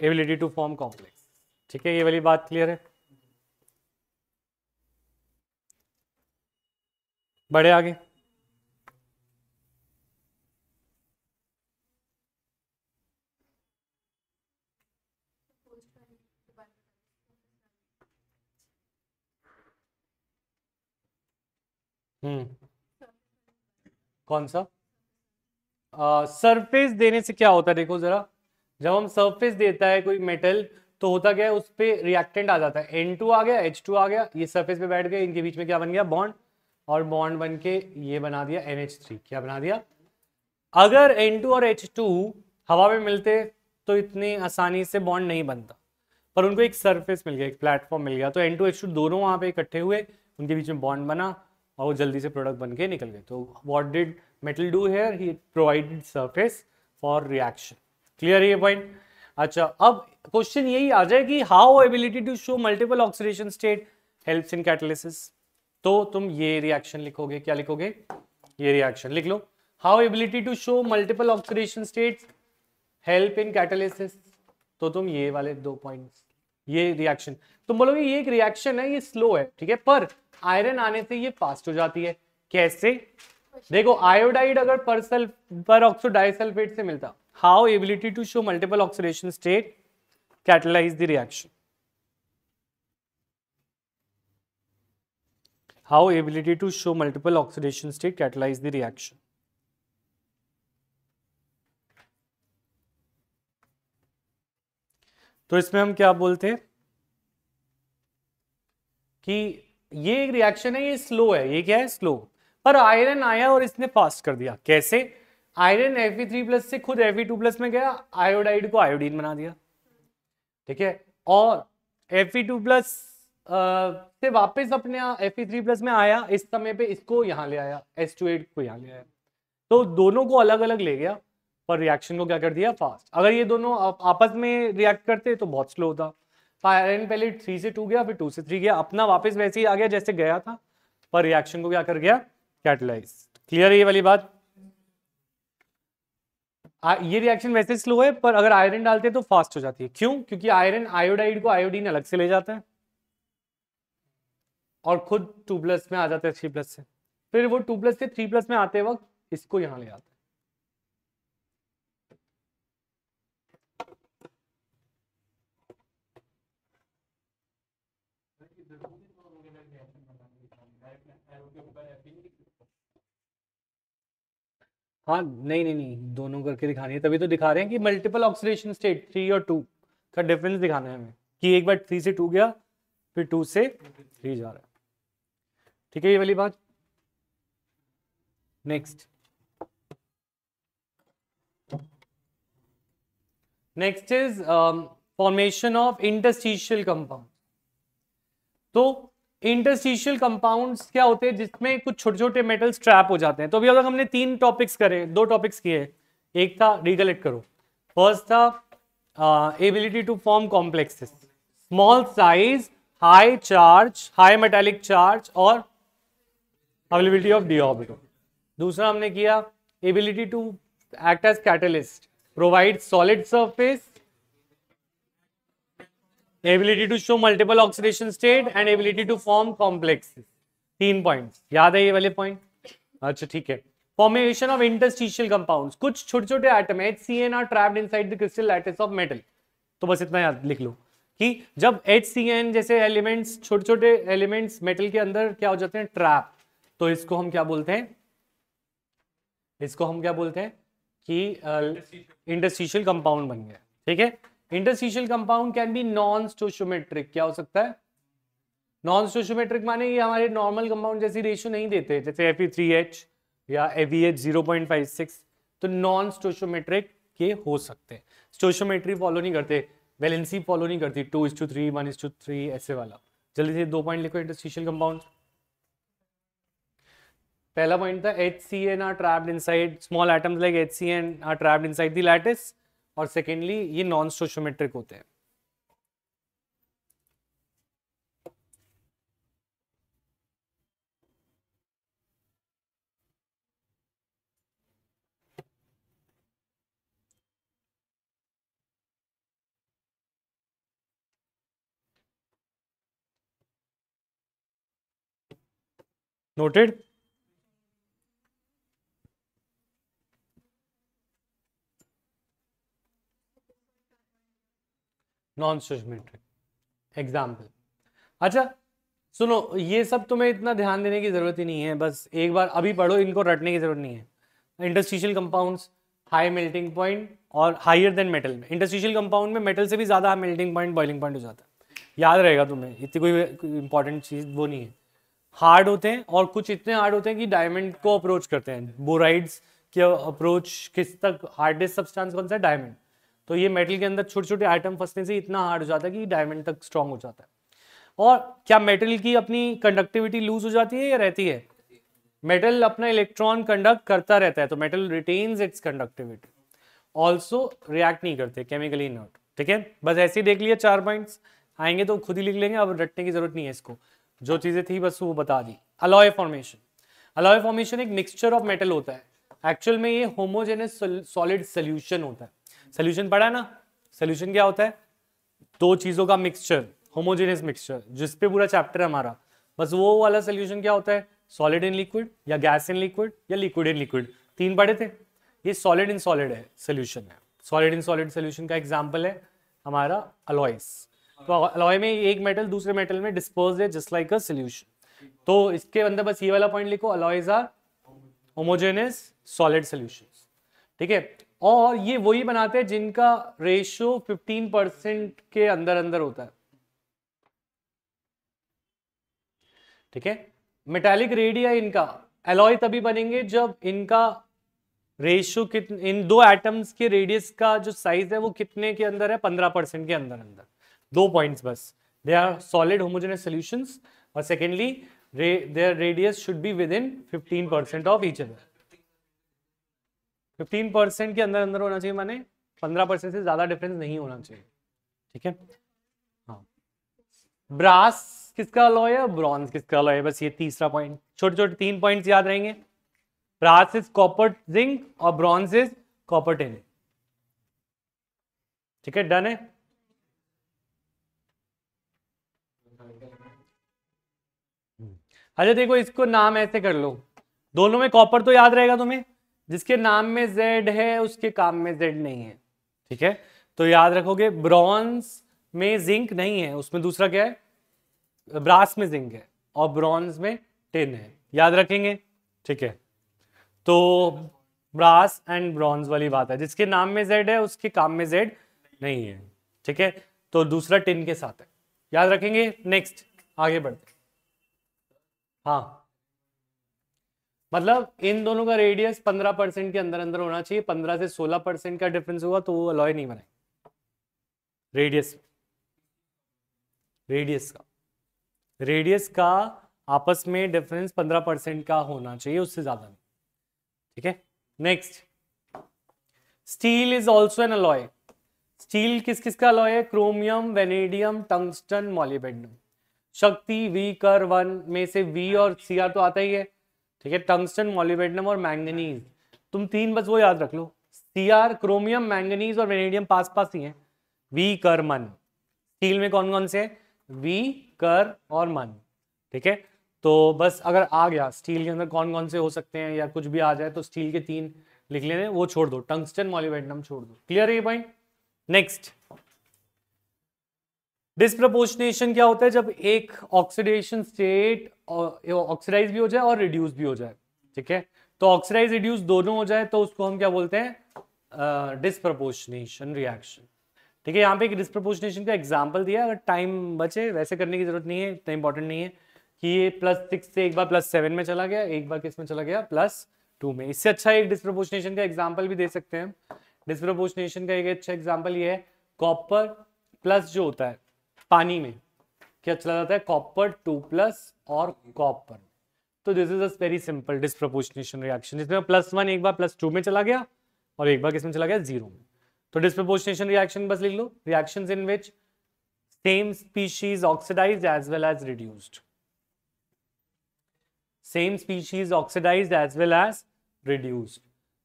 ability to form complex ठीक है ये वाली बात क्लियर है बड़े आगे कौन सा सरफेस uh, देने से क्या होता है देखो जरा जब हम सरफेस देता है कोई मेटल तो होता क्या है उस पर रिएक्टेंट आ जाता है N2 आ गया H2 आ गया ये सरफेस पे बैठ गए इनके बीच में क्या बन गया बॉन्ड और बॉन्ड बन के ये बना दिया NH3 क्या बना दिया अगर N2 और H2 हवा में मिलते तो इतनी आसानी से बॉन्ड नहीं बनता पर उनको एक सरफेस मिल गया एक प्लेटफॉर्म मिल गया तो एन टू टू दोनों वहाँ पे इकट्ठे हुए उनके बीच में बॉन्ड बना और वो जल्दी से प्रोडक्ट बन के निकल गए तो what did metal do here he provided surface for reaction clear ये पॉइंट अच्छा अब क्वेश्चन यही आ जाए कि how ability to show multiple oxidation state help in catalysis तो तुम ये रिएक्शन लिखोगे क्या लिखोगे ये रिएक्शन लिख लो how ability to show multiple oxidation state help in catalysis तो तुम ये वाले दो पॉइंट्स ये रिएक्शन तुम बोलोगे ये एक रिएक्शन है ये स्लो है ठीक है पर आयरन आने से ये फास्ट हो जाती है कैसे देखो आयोडाइड अगर परसल पर ऑक्सो से मिलता how ability to show multiple oxidation state catalyse the reaction how ability to show multiple oxidation state catalyse the reaction तो इसमें हम क्या बोलते हैं कि ये एक रिएक्शन है ये स्लो है ये क्या है स्लो पर आयरन आया और इसने फास्ट कर दिया कैसे आयरन थ्री प्लस से खुद टू प्लस में गया आयोडाइड को आयोडीन बना दिया ठीक है और टू प्लस से वापस अपने थ्री प्लस में आया इस समय पे इसको यहां ले आया एस एट को यहाँ ले आया तो दोनों को अलग अलग ले गया पर रिएक्शन को क्या कर दिया फास्ट अगर ये दोनों आप, आपस में रिएक्ट करते तो बहुत स्लो होता फायर एंड पहले थ्री से टू गया फिर टू से थ्री गया अपना वापस वैसे ही आ गया जैसे गया था पर रिएक्शन को क्या कर गया कैटलाइज क्लियर है ये वाली बात आ, ये रिएक्शन वैसे स्लो है पर अगर आयरन डालते हैं तो फास्ट हो जाती है क्यों क्योंकि आयरन आयोडाइड को आयोडीन अलग से ले जाता है और खुद टू प्लस में आ जाते हैं थ्री प्लस से फिर वो टू प्लस से थ्री प्लस में आते वक्त इसको यहां ले आते हाँ नहीं नहीं नहीं दोनों करके दिखानी है तभी तो दिखा रहे हैं कि मल्टीपल ऑक्सीडेशन स्टेट थ्री और टू का डिफरेंस दिखाना है हमें कि एक बार थ्री से टू गया फिर टू से थ्री जा रहा है ठीक है ये वाली बात next next is formation of interstitial compound तो इंटरस्टिशियल कंपाउंड्स क्या होते हैं जिसमें कुछ छोटे छोटे मेटल्स ट्रैप हो जाते हैं तो अभी अगर हमने तीन टॉपिक्स करे दो टॉपिक्स किए एक था रिकलेक्ट करो फर्स्ट था ability to form complexes small size high charge high metallic charge और अवेलेबिलिटी ऑफ डी दूसरा हमने किया ability to act as catalyst provide solid surface ability to show multiple oxidation state and ability to form complex तीन point याद है ये वाले point अच्छा ठीक है फॉर्मेशन ऑफ इंटरस्टिशियल कंपाउंड कुछ छोटे छोटे item H C N R trapped inside the crystal lattice of metal तो बस इतना याद लिख लो कि जब एच सी एन जैसे एलिमेंट्स छोटे छोटे एलिमेंट्स मेटल के अंदर क्या हो जाते हैं ट्रैप तो इसको हम क्या बोलते हैं इसको हम क्या बोलते हैं कि इंडस्ट्रिशियल कंपाउंड बन गया ठीक है interstitial compound can be non stoichiometric क्या हो सकता है नॉन स्टोशोमेट्रिक माने ये हमारे नॉर्मल कंपाउंड जैसी रेशियो नहीं देते जैसे एफ या एवीएच 0.56 तो नॉन स्टोशोमेट्रिक के हो सकते हैं स्टोशोमेट्री फॉलो नहीं करते वैलेंसी फॉलो नहीं करती two is two three one is two three ऐसे वाला जल्दी से दो पॉइंट लिखो इंटरसीशियल कंपाउंड पहला पॉइंट था H C N R trapped inside small atoms like H C N R trapped inside side the lattice और सेकेंडली ये नॉन स्टोशोमेट्रिक होते हैं नोटेड नॉन सिस्टमेट्रिक एग्जाम्पल अच्छा सुनो ये सब तुम्हें इतना ध्यान देने की जरूरत ही नहीं है बस एक बार अभी पढ़ो इनको रटने की जरूरत नहीं है interstitial compounds high melting point और हायर देन मेटल में इंडस्ट्रीशियल कंपाउंड में मेटल से भी ज़्यादा मेल्टिंग पॉइंट बॉइलिंग पॉइंट हो जाता है याद रहेगा तुम्हें इतनी कोई इंपॉर्टेंट चीज़ वो नहीं है हार्ड होते हैं और कुछ इतने हार्ड होते हैं कि डायमंड को अप्रोच करते हैं बोराइड्स के अप्रोच किस तक हार्डेस्ट सब्सटेंस कौन सा डायमंड तो ये मेटल के अंदर छोटे छोटे आइटम फंसने से इतना हार्ड हो जाता है कि डायमंड तक स्ट्रांग हो जाता है और क्या मेटल की अपनी कंडक्टिविटी लूज हो जाती है या रहती है मेटल अपना इलेक्ट्रॉन कंडक्ट करता रहता है तो metal retains its conductivity also react नहीं करते केमिकली नॉट ठीक है बस ऐसे ही देख लिया चार पॉइंट्स आएंगे तो खुद ही लिख लेंगे अब रटने की जरूरत नहीं है इसको जो चीजें थी बस वो बता दी अलॉय फॉर्मेशन अलॉय फॉर्मेशन एक मिक्सचर ऑफ मेटल होता है एक्चुअल में ये होमोजेनस सॉलिड सोल्यूशन होता है सोल्यूशन पढ़ा ना सोल्यूशन क्या होता है दो चीजों का मिक्सचर होमोजेनियस मिक्सचर जिसपे पूरा चैप्टर हमारा बस वो वाला सोल्यूशन क्या होता है सॉलिड इन लिक्विड या गैस इन लिक्विड या लिक्विड इन लिक्विड तीन पढ़े थे ये सॉलिड इन सॉलिड है सोल्यूशन है सॉलिड इन सॉलिड सोल्यूशन का एग्जाम्पल है हमारा अलॉयस तो अलॉय में एक मेटल दूसरे मेटल में डिस्पोज है जस्ट लाइक अ सोल्यूशन तो इसके अंदर बस ये वाला पॉइंट लिखो alloys are homogeneous solid solution ठीक है और ये वही बनाते हैं जिनका रेशियो 15 परसेंट के अंदर अंदर होता है ठीक है मेटालिक रेडिया इनका एलॉय तभी बनेंगे जब इनका रेशियो कितने इन दो एटम्स के रेडियस का जो साइज है वो कितने के अंदर है पंद्रह परसेंट के अंदर अंदर दो पॉइंट्स बस they are solid homogeneous solution और सेकेंडली रे their radius should be within fifteen percent of each other fifteen percent के अंदर अंदर होना चाहिए माने पंद्रह परसेंट से ज्यादा डिफरेंस नहीं होना चाहिए ठीक है हाँ ब्रास किसका अलॉय है ब्रॉन्ज किसका अलॉय है बस ये तीसरा पॉइंट छोटे छोटे तीन पॉइंट याद रहेंगे ब्रास इज कॉपर जिंक और ब्रॉन्ज इज कॉपर टेन ठीक है डन है हम्म। अच्छा देखो इसको नाम ऐसे कर लो दोनों में कॉपर तो याद रहेगा तुम्हें जिसके नाम में जेड है उसके काम में जेड नहीं है ठीक है तो याद रखोगे ब्रॉन्ज में जिंक नहीं है उसमें दूसरा क्या है ब्रास में जिंक है और ब्रॉन्ज में टिन है याद रखेंगे ठीक है तो ब्रास एंड ब्रॉन्ज वाली बात है जिसके नाम में जेड है उसके काम में जेड नहीं है ठीक है तो दूसरा टिन के साथ है याद रखेंगे नेक्स्ट आगे बढ़ते हाँ मतलब इन दोनों का रेडियस पंद्रह परसेंट के अंदर अंदर होना चाहिए पंद्रह से सोलह परसेंट का डिफरेंस हुआ तो वो अलॉय नहीं बनाए रेडियस रेडियस का रेडियस का आपस में डिफरेंस पंद्रह परसेंट का होना चाहिए उससे ज्यादा नहीं ठीक है next steel is also an alloy steel किस किस का अलॉय है क्रोमियम वेनेडियम टंगस्टन मॉलिबेडनम शक्ति वी कर वन में से वी और सी आर तो आता ही है ठीक है टंगस्टन मोलिबेडनम और मैंगनीज तुम तीन बस वो याद रख लो सीआर क्रोमियम मैंगनीज और वेनेडियम पास पास ही हैं वी कर मन स्टील में कौन कौन से है वी कर और मन ठीक है तो बस अगर आ गया स्टील के अंदर कौन कौन से हो सकते हैं या कुछ भी आ जाए तो स्टील के तीन लिख लेने वो छोड़ दो टंगस्टन मॉलिवेडनम छोड़ दो क्लियर है ये पॉइंट नेक्स्ट डिस्प्रपोशनेशन क्या होता है जब एक ऑक्सीडेशन स्टेट ऑक्सीडाइज भी हो जाए और रिड्यूस भी हो जाए ठीक है तो ऑक्सीडाइज रिड्यूस दोनों हो जाए तो उसको हम क्या बोलते हैं डिस्प्रपोशनेशन रिएक्शन ठीक है यहाँ पे एक डिस्प्रपोशनेशन का एग्जाम्पल दिया अगर टाइम बचे वैसे करने की जरूरत नहीं है इतना इंपॉर्टेंट नहीं है कि ये प्लस सिक्स से एक बार प्लस सेवन में चला गया एक बार किस में चला गया प्लस टू में इससे अच्छा एक डिस्प्रपोशनेशन का एग्जाम्पल भी दे सकते हैं डिस्प्रपोशनेशन का एक अच्छा एग्जाम्पल ये है कॉपर प्लस जो होता है पानी में क्या अच्छा चला जाता है कॉपर टू प्लस और कॉपर तो this is a very simple disproportionation reaction जिसमें प्लस वन एक बार प्लस टू में चला गया और एक बार किसमें चला गया जीरो में तो डिस्प्रोपोर्शनेशन रिएक्शन बस लिख लो reaction in which same species oxidise as well as reduced same species oxidise as well as reduced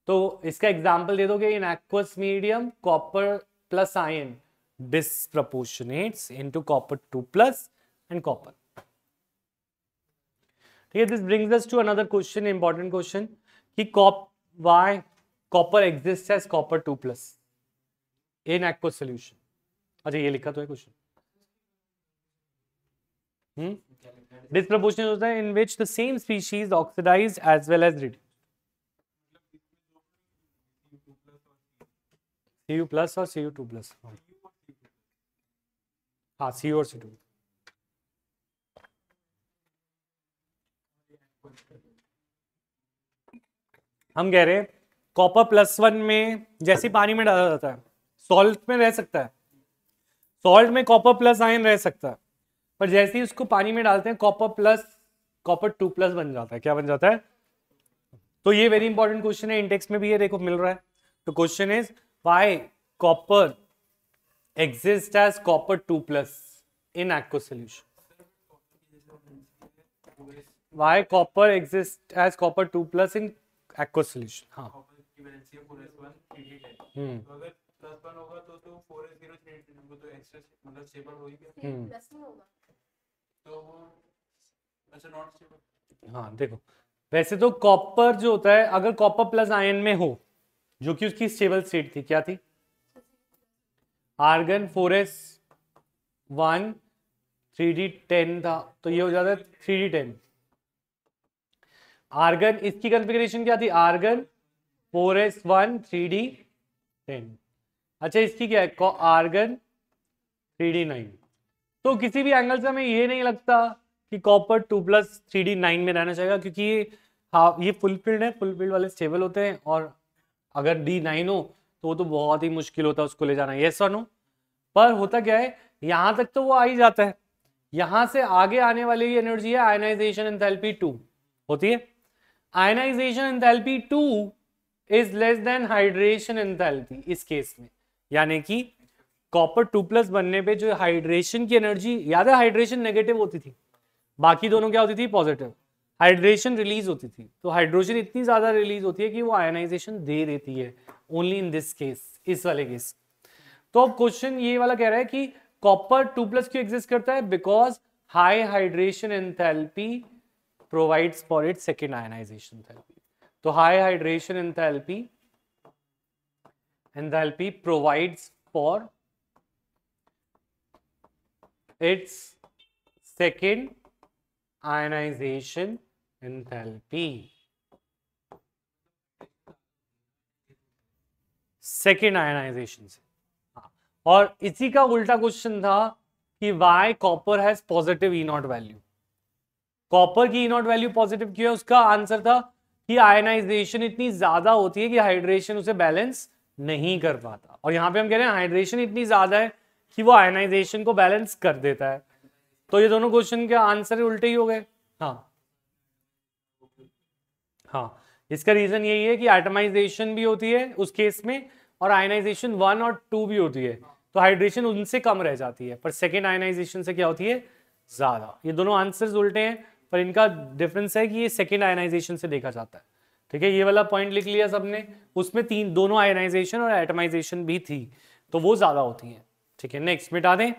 तो इसका एग्जाम्पल दे दोगे in aqueous medium copper plus ion disproportionates into copper 2 plus and copper. Here, this brings us to another question, important question. cop, why copper exists as copper 2 plus in aqueous solution? I think लिखा तो है question डिस्प्रपोर्शन hmm? होता है in which the same species oxidise as as as reduce C Cu plus और C you हाँ सी और सी to हम कह रहे कॉपर प्लस वन में जैसे पानी में डाला जाता है सॉल्ट में रह सकता है सॉल्ट में कॉपर प्लस आयन रह सकता है पर जैसे ही उसको पानी में डालते हैं copper plus copper two plus बन जाता है क्या बन जाता है तो ये वेरी इंपॉर्टेंट क्वेश्चन है इंटेक्स में भी ये देखो मिल रहा है तो question is why copper exist as copper 2 plus in aqueous solution. Why copper as copper 2 plus in aqueous solution? Plus इन होगा तो तो फोर एस जीरो थ्री तो प्लस इन होगा तो वो अच्छा नॉट हाँ देखो वैसे तो कॉपर जो होता है अगर कॉपर प्लस आयन में हो जो कि उसकी स्टेबल स्टेट थी क्या थी argon four S one three D ten था तो ये हो जाता है थ्री डी टेन आर्गन इसकी कंफिग्रेशन क्या थी argon four S one three D ten अच्छा इसकी क्या है आर्गन थ्री डी नाइन तो किसी भी एंगल से हमें ये नहीं लगता कि copper two plus three d nine में रहना चाहिए क्योंकि ये हाँ ये फुलफिल्ड है फुलफिल्ड वाले स्टेबल होते हैं और अगर डी नाइन हो तो वो तो बहुत ही मुश्किल होता है उसको ले जाना ये सर नो पर होता क्या है यहां तक तो वो आ ही जाता है यहां से आगे आने वाली ये एनर्जी है आयनाइजेशन एंथैल्पी टू होती है ionisation enthalpy two is less than hydration enthalpy इस केस में यानी कि कॉपर टू प्लस बनने पे जो हाइड्रेशन की एनर्जी याद है हाइड्रेशन नेगेटिव होती थी बाकी दोनों क्या होती थी पॉजिटिव हाइड्रेशन रिलीज होती थी तो हाइड्रोजन इतनी ज्यादा रिलीज होती है कि वो आयनाइजेशन दे देती है ओनली इन दिस केस इस वाले केस तो अब क्वेश्चन ये वाला कह रहा है कि कॉपर टू प्लस क्यों एग्जिस्ट करता है because high hydration enthalpy provide for it second ionisation enthalpy तो high hydration enthalpy provide for its second ionisation enthalpy second ionisation से हाँ। और इसी का उल्टा क्वेश्चन था कि why copper has positive E not value copper की ई नॉट वैल्यू पॉजिटिव क्यों है उसका आंसर था कि आयनाइजेशन इतनी ज्यादा होती है कि हाइड्रेशन उसे बैलेंस नहीं कर पाता और यहां पे हम कह रहे हैं हाइड्रेशन इतनी ज्यादा है कि वो आयनाइजेशन को बैलेंस कर देता है तो ये दोनों क्वेश्चन के आंसर उल्टे ही हो गए हाँ हाँ इसका रीजन यही है कि एटमाइजेशन भी होती है उस केस में और आयनाइजेशन वन और टू भी होती है तो हाइड्रेशन उनसे कम रह जाती है पर सेकेंड आयनाइजेशन से क्या होती है ज़्यादा ये दोनों आंसर उल्टे हैं पर इनका डिफरेंस है कि ये सेकेंड आयनाइजेशन से देखा जाता है ठीक है ये वाला पॉइंट लिख लिया सबने उसमें तीन दोनों आयनाइजेशन और एटमाइजेशन भी थी तो वो ज़्यादा होती है ठीक है नेक्स्ट मिटा दें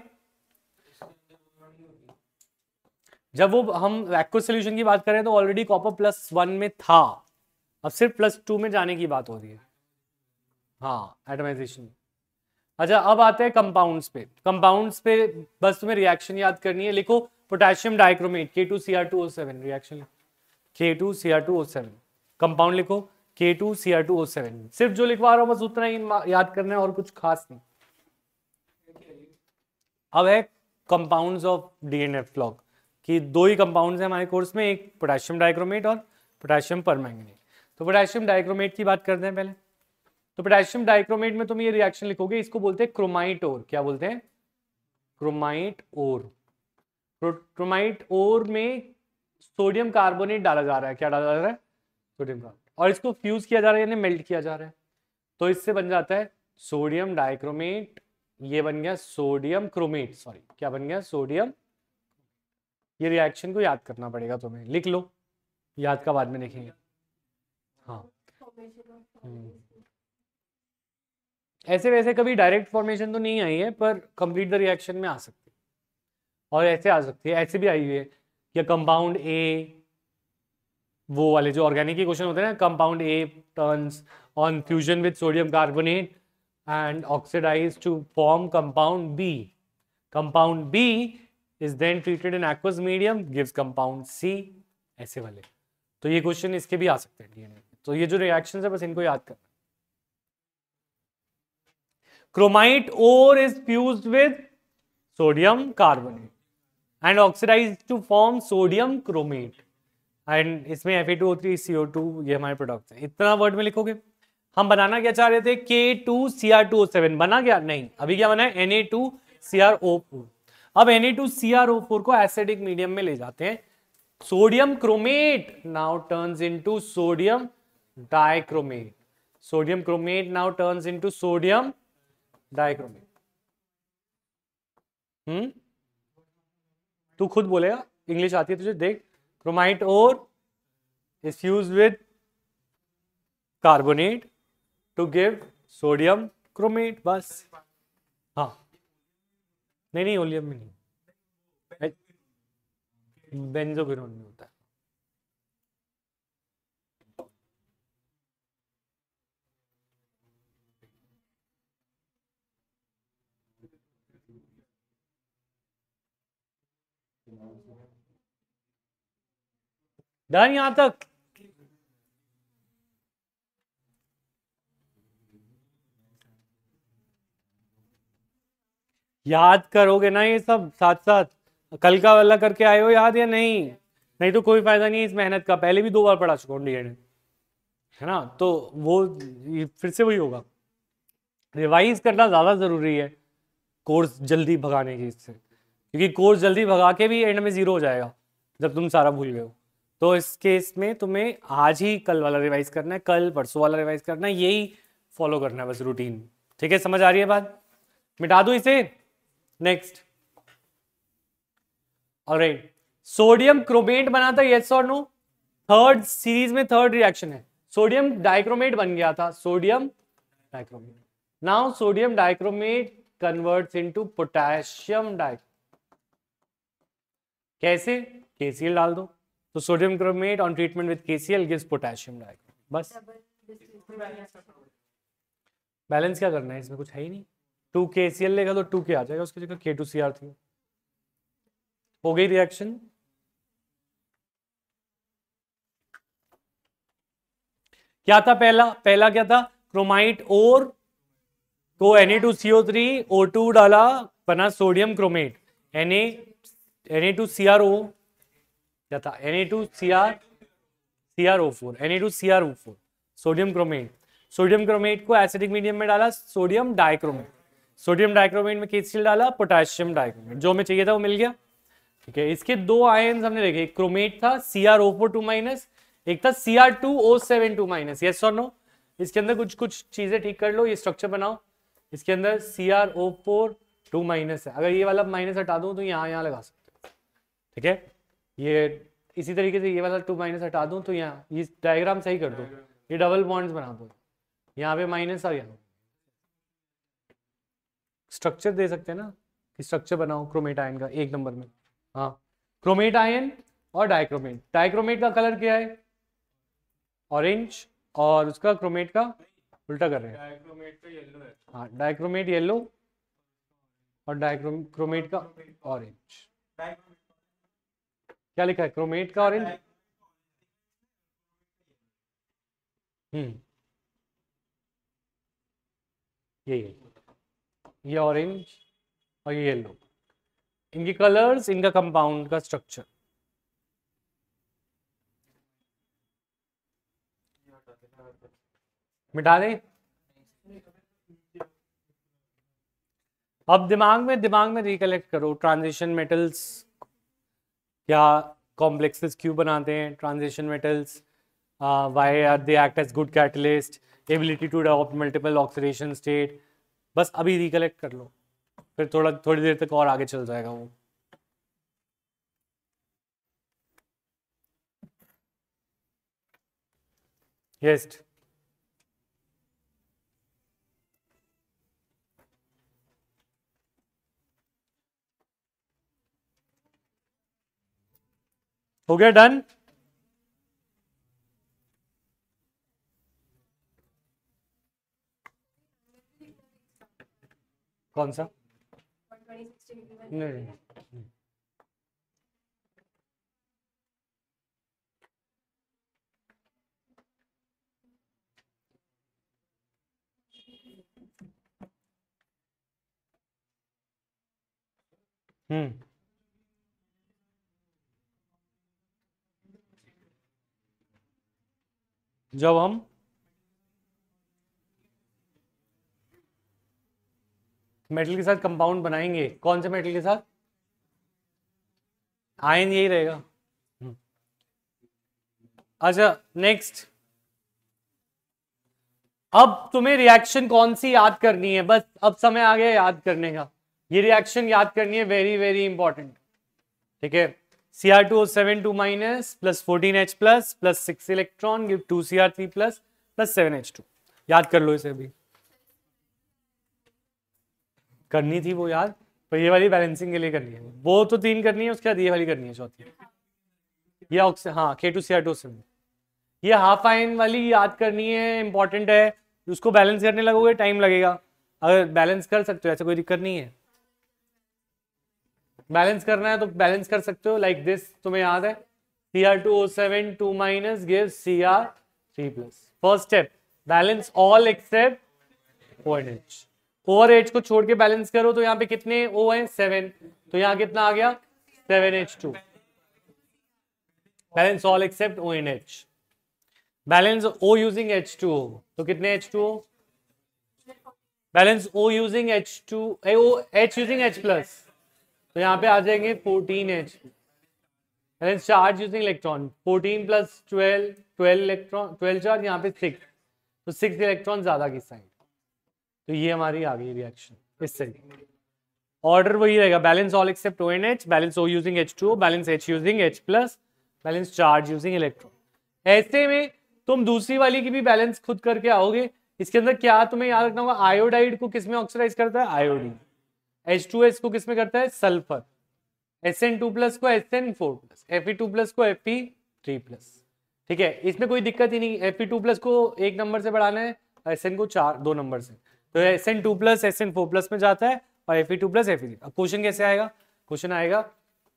जब वो हम एक्व सोल्यूशन की बात करें तो ऑलरेडी कॉपर प्लस वन में था अब सिर्फ प्लस टू में जाने की बात हो रही है हाँ एटमाइजेशन अच्छा अब आते हैं कंपाउंड्स पे कंपाउंड्स पे बस तुम्हें रिएक्शन याद करनी है लिखो potassium dichromate K two C R two O seven reaction K two C R two O seven compound लिखो K two C R two O seven सिर्फ जो लिखवा रहा हूँ बस उतना ही याद करना है और कुछ खास नहीं अब है कंपाउंड्स ऑफ डीएनएफ लॉग कि दो ही कंपाउंड्स हैं हमारे कोर्स में एक पोटेशियम डाइक्रोमेट और पोटेशियम परमैंगनेट तो पोटेशियम डाइक्रोमेट की बात करते हैं पहले तो पोटेशियम डाइक्रोमेट में तुम ये रिएक्शन लिखोगे इसको बोलते हैं क्रोमाइट और क्या बोलते हैं क्रोमाइट और क्रोमाइट और में सोडियम कार्बोनेट डाला जा रहा है क्या डाला जा रहा है सोडियम कार्बोनेट और इसको फ्यूज किया जा रहा है यानी मेल्ट किया जा रहा है तो इससे बन जाता है सोडियम डाइक्रोमेट ये बन गया सोडियम क्रोमेट सॉरी क्या बन गया सोडियम ये रिएक्शन को याद करना पड़ेगा तुम्हें लिख लो याद का बाद में देखेंगे हाँ ऐसे वैसे कभी डायरेक्ट फॉर्मेशन तो नहीं आई है पर कंप्लीट द रिएक्शन में आ सकती है और ऐसे आ सकती है ऐसे भी आई हुई है या कंपाउंड ए वो वाले जो ऑर्गेनिक के क्वेश्चन होते हैं ना compound A turns on fusion with sodium carbonate and oxidise to form compound B compound B is then treated in aqueous medium gives compound C ऐसे वाले तो ये क्वेश्चन इसके भी आ सकते हैं डीएनए तो ये जो रिएक्शन है बस इनको याद करना chromite ore is fuse with sodium carbonate and oxidise to form sodium chromate and इसमें F A two O three C O two ये हमारे प्रोडक्ट है इतना वर्ड में लिखोगे हम बनाना क्या चाह रहे थे K two C R two O seven बना गया नहीं अभी क्या बना है N A two C R O four अब N A two C R O four को एसिडिक मीडियम में ले जाते हैं sodium chromate now turn into sodium dichromate sodium chromate now turn into sodium dichromic हम्म तू खुद बोलेगा इंग्लिश आती है तुझे देख chromite ore is use with carbonate to give sodium chromate बस हाँ नहीं नहीं ओलियम में नहीं बेंजोक्विनोन में होता है डन यहां तक याद करोगे ना ये सब साथ साथ कल का वाला करके आए हो याद या नहीं नहीं तो कोई फायदा नहीं है इस मेहनत का पहले भी दो बार पढ़ा चुका हूँ है ना तो वो फिर से वही होगा रिवाइज करना ज़्यादा ज़रूरी है कोर्स जल्दी भगाने की इससे क्योंकि कोर्स जल्दी भगा के भी एंड में ज़ीरो हो जाएगा जब तुम सारा भूल गए हो तो इस केस में तुम्हें आज ही कल वाला रिवाइज करना है कल परसों वाला रिवाइज करना है यही फॉलो करना है बस रूटीन ठीक है समझ आ रही है बात मिटा दू इसे नेक्स्ट और सोडियम क्रोमेट बना था yes or no third series में थर्ड रिएक्शन है सोडियम डाइक्रोमेट बन गया था sodium dichromate now sodium dichromate converts into potassium dichromate कैसे केसीएल डाल दो तो sodium chromate on treatment with KCl gives potassium dichromate बस बैलेंस क्या करना है इसमें कुछ है ही नहीं टू के सी एल लेगा तो टू के आ जाएगा उसकी जगह के टू सी आर थी हो गई रिएक्शन क्या था पहला पहला क्या था क्रोमाइट और को N A two C O three O two डाला बना sodium chromate N A N A two C R O क्या था N A two C R C R O four N A two C R O four sodium chromate sodium chromate को acidic medium में डाला sodium dichromate sodium dichromate में KCl डाला potassium dichromate जो हमें चाहिए था वो मिल गया ठीक है इसके दो आयन हमने देखे क्रोमेट था C R O four two minus एक था C R two O seven two minus yes or no इसके अंदर कुछ कुछ चीजें ठीक कर लो ये स्ट्रक्चर बनाओ इसके अंदर C R O four two minus है अगर ये वाला माइनस हटा दो तो यहाँ यहाँ लगा सकते हो ठीक है ये इसी तरीके से ये वाला टू माइनस हटा दूं तो यहाँ ये डायग्राम सही कर दो ये डबल बॉन्ड्स बना दो यहाँ पे माइनस और यहाँ स्ट्रक्चर दे सकते हैं ना कि स्ट्रक्चर बनाओ क्रोमेट आयन का एक नंबर में हाँ क्रोमेट आयन और डायक्रोमेट डायक्रोमेट का कलर क्या है ऑरेंज और उसका क्रोमेट का उल्टा कर रहे हैं डाइक्रोमेट का येलो है हाँ डायक्रोमेट येलो और डाइक्रोमेट का ऑरेंज क्या लिखा है क्रोमेट का ऑरेंज हम्म ये ये ऑरेंज और ये येलो इनके कलर्स इनका कंपाउंड का स्ट्रक्चर मिटा दें अब दिमाग में दिमाग में रिकलेक्ट करो ट्रांजिशन मेटल्स क्या कॉम्प्लेक्सेस क्यों बनाते हैं transition metals why are they act as good catalyst ability to develop multiple oxidation state बस अभी रिकलेक्ट कर लो फिर थोड़ा थोड़ी देर तक और आगे चल जाएगा वो येस्ट yes. हो गया डन कौन सा नहीं हम्म hmm. जब हम मेटल के साथ कंपाउंड बनाएंगे कौन से मेटल के साथ आयन यही रहेगा हम्म। अच्छा नेक्स्ट अब तुम्हें रिएक्शन कौन सी याद करनी है बस अब समय आ गया याद करने का ये रिएक्शन याद करनी है वेरी वेरी इंपॉर्टेंट ठीक है Cr two seven two minus plus fourteen H plus plus six electron give two C R three plus plus seven H two याद कर लो इसे अभी करनी थी वो याद पर ये वाली बैलेंसिंग के लिए करनी है वो तो तीन करनी है उसके बाद ये वाली करनी है चौथी ये ऑक्सीजन हाँ K two C R two seven ये हाफ आइन वाली याद करनी है इंपॉर्टेंट है उसको बैलेंस करने लगोगे टाइम लगेगा अगर बैलेंस कर सकते हो ऐसा कोई दिक्कत नहीं है बैलेंस करना है तो बैलेंस कर सकते हो लाइक दिस तुम्हें याद है C R two O seven two minus give C R three plus first step balance all except O and H over H को छोड़ के बैलेंस करो तो यहाँ पे कितने ओ है सेवन तो यहाँ कितना आ गया seven H two balance all except O and H balance O using H two O तो कितने H two O balance O using H two H using H plus तो यहाँ पे आ जाएंगे fourteen H charge using electron fourteen plus twelve twelve electron twelve charge यहाँ पे six तो सिक्स इलेक्ट्रॉन ज्यादा की साइड तो ये हमारी आ गई रिएक्शन इस साइड ऑर्डर वही रहेगा balance all except O and H balance O using H two balance H using H plus balance charge using electron ऐसे में तुम दूसरी वाली की भी बैलेंस खुद करके आओगे इसके अंदर क्या तुम्हें याद रखना होगा आयोडाइड को किसमें ऑक्सीडाइज करता है आयोडीन एच टू एस को किसमें करता है sulphur S N two plus को S N four plus F E two plus को एफ ई थ्री प्लस ठीक है इसमें कोई दिक्कत ही नहीं एफ ई टू प्लस को एक नंबर से बढ़ाना है एस एन को चार दो नंबर से तो S N two plus S N four plus में जाता है और F E two plus F E अब क्वेश्चन कैसे आएगा क्वेश्चन आएगा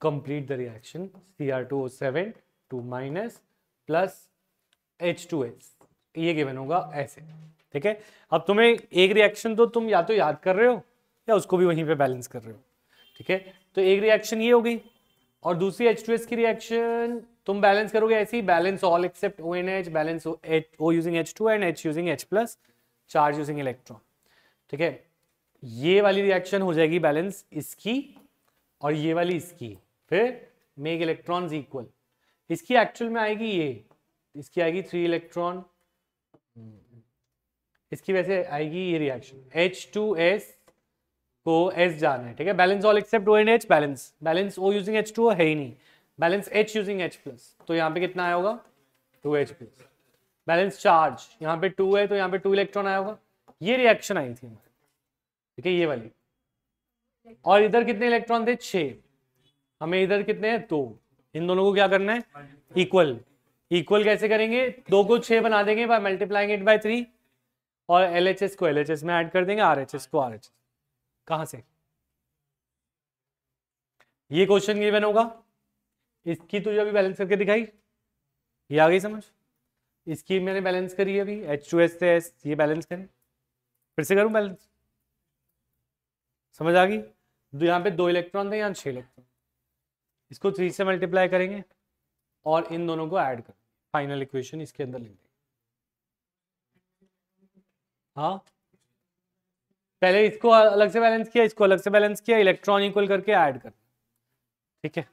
complete the reaction C R two O seven two minus plus H two H ये गिवन होगा ऐसे ठीक है अब तुम्हें एक रिएक्शन तो तुम या तो याद कर रहे हो या उसको भी वहीं पे बैलेंस कर रहे हो ठीक है तो एक रिएक्शन ये हो गई और दूसरी एच टू एस की रिएक्शन तुम बैलेंस करोगे ऐसे ही balance all except O and H balance O using H two and H using H plus charge using electron ठीक है ये वाली रिएक्शन हो जाएगी बैलेंस इसकी और ये वाली इसकी फिर मेक इलेक्ट्रॉन इक्वल इसकी एक्चुअल में आएगी ये इसकी आएगी थ्री इलेक्ट्रॉन इसकी वैसे आएगी ये रिएक्शन एच टू एस को तो एस जाना है ठीक है balance all except O and H balance balance O using H two है ही नहीं balance H using H plus तो यहाँ पे कितना आया होगा two H plus balance charge यहाँ पे टू है तो यहाँ पे टू इलेक्ट्रॉन आया होगा ये रिएक्शन आई थी हमारे ठीक है ये वाली और इधर कितने इलेक्ट्रॉन थे छ हमें इधर कितने हैं दो इन दोनों को क्या करना है इक्वल इक्वल कैसे करेंगे दो को छह बना देंगे by multiplying it by three और एल को एल में ऐड कर देंगे आर को आर कहां से ये क्वेश्चन गिवन होगा इसकी तुझे तो अभी बैलेंस करके दिखाई ये आ गई समझ इसकी मैंने बैलेंस करी अभी एच टू एस से एस ये बैलेंस करें फिर से करूं बैलेंस समझ आ गई तो यहाँ पे दो इलेक्ट्रॉन थे यहाँ छह इलेक्ट्रॉन इसको थ्री से मल्टीप्लाई करेंगे और इन दोनों को ऐड कर फाइनल इक्वेशन इसके अंदर लिख देंगे हाँ पहले इसको अलग से बैलेंस किया इसको अलग से बैलेंस किया इलेक्ट्रॉन इक्वल करके ऐड कर ठीक है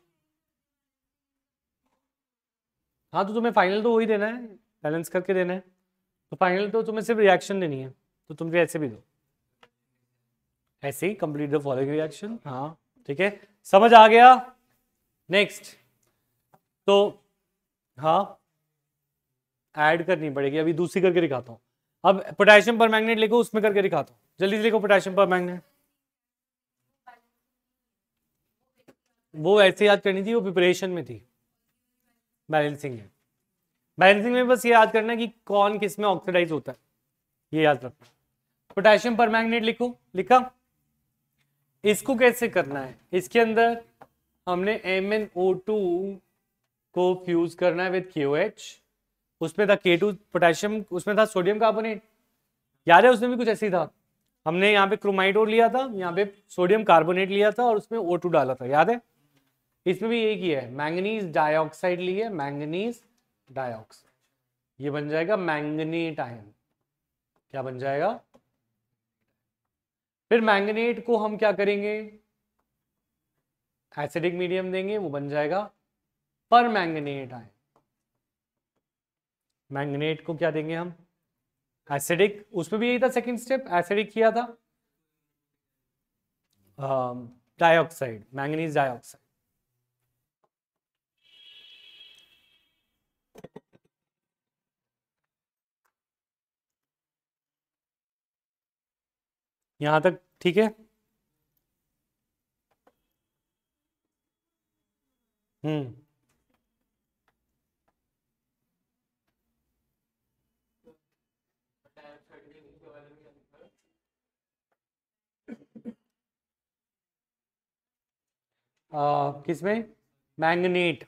हाँ तो तुम्हें फाइनल तो वही देना है बैलेंस करके देना है तो फाइनल तो तुम्हें सिर्फ रिएक्शन देनी है तो तुम भी ऐसे भी दो ऐसे ही कंप्लीट द फॉलोइंग रिएक्शन हाँ ठीक है समझ आ गया नेक्स्ट तो हाँ ऐड करनी पड़ेगी अभी दूसरी करके दिखाता हूँ अब पोटेशियम पर मैग्नेट लिखो उसमें करके दिखाता हूँ जल्दी से लिखो पोटेशियम पर मैग्नेट वो ऐसे याद करनी थी वो प्रिपरेशन में थी बैलेंसिंग में बैलेंसिंग में बस ये याद करना कि कौन किस में ऑक्सीडाइज होता है ये याद रखना पोटेशियम पर मैग्नेट लिखो लिखा इसको कैसे करना है इसके अंदर हमने एम एन ओ टू को फ्यूज करना है विद क्यू उसमें था के टू पोटेशियम उसमें था सोडियम कार्बोनेट याद है उसमें भी कुछ ऐसे ही था हमने यहाँ पे क्रोमाइट और लिया था यहाँ पे सोडियम कार्बोनेट लिया था और उसमें ओ टू डाला था याद है इसमें भी यही किया है मैंगनीज डाइऑक्साइड लिए है मैंगनीज डाइऑक्साइड ये बन जाएगा मैंगनीट आयन क्या बन जाएगा फिर मैंगनेट को हम क्या करेंगे एसिडिक मीडियम देंगे वो बन जाएगा पर मैंगनेट आयन मैंगनेट को क्या देंगे हम एसिडिक उसमें भी यही था सेकेंड स्टेप एसिडिक किया था डाइऑक्साइड मैंगनीज डाइऑक्साइड यहां तक ठीक है हम्म किसमें मैंगनेट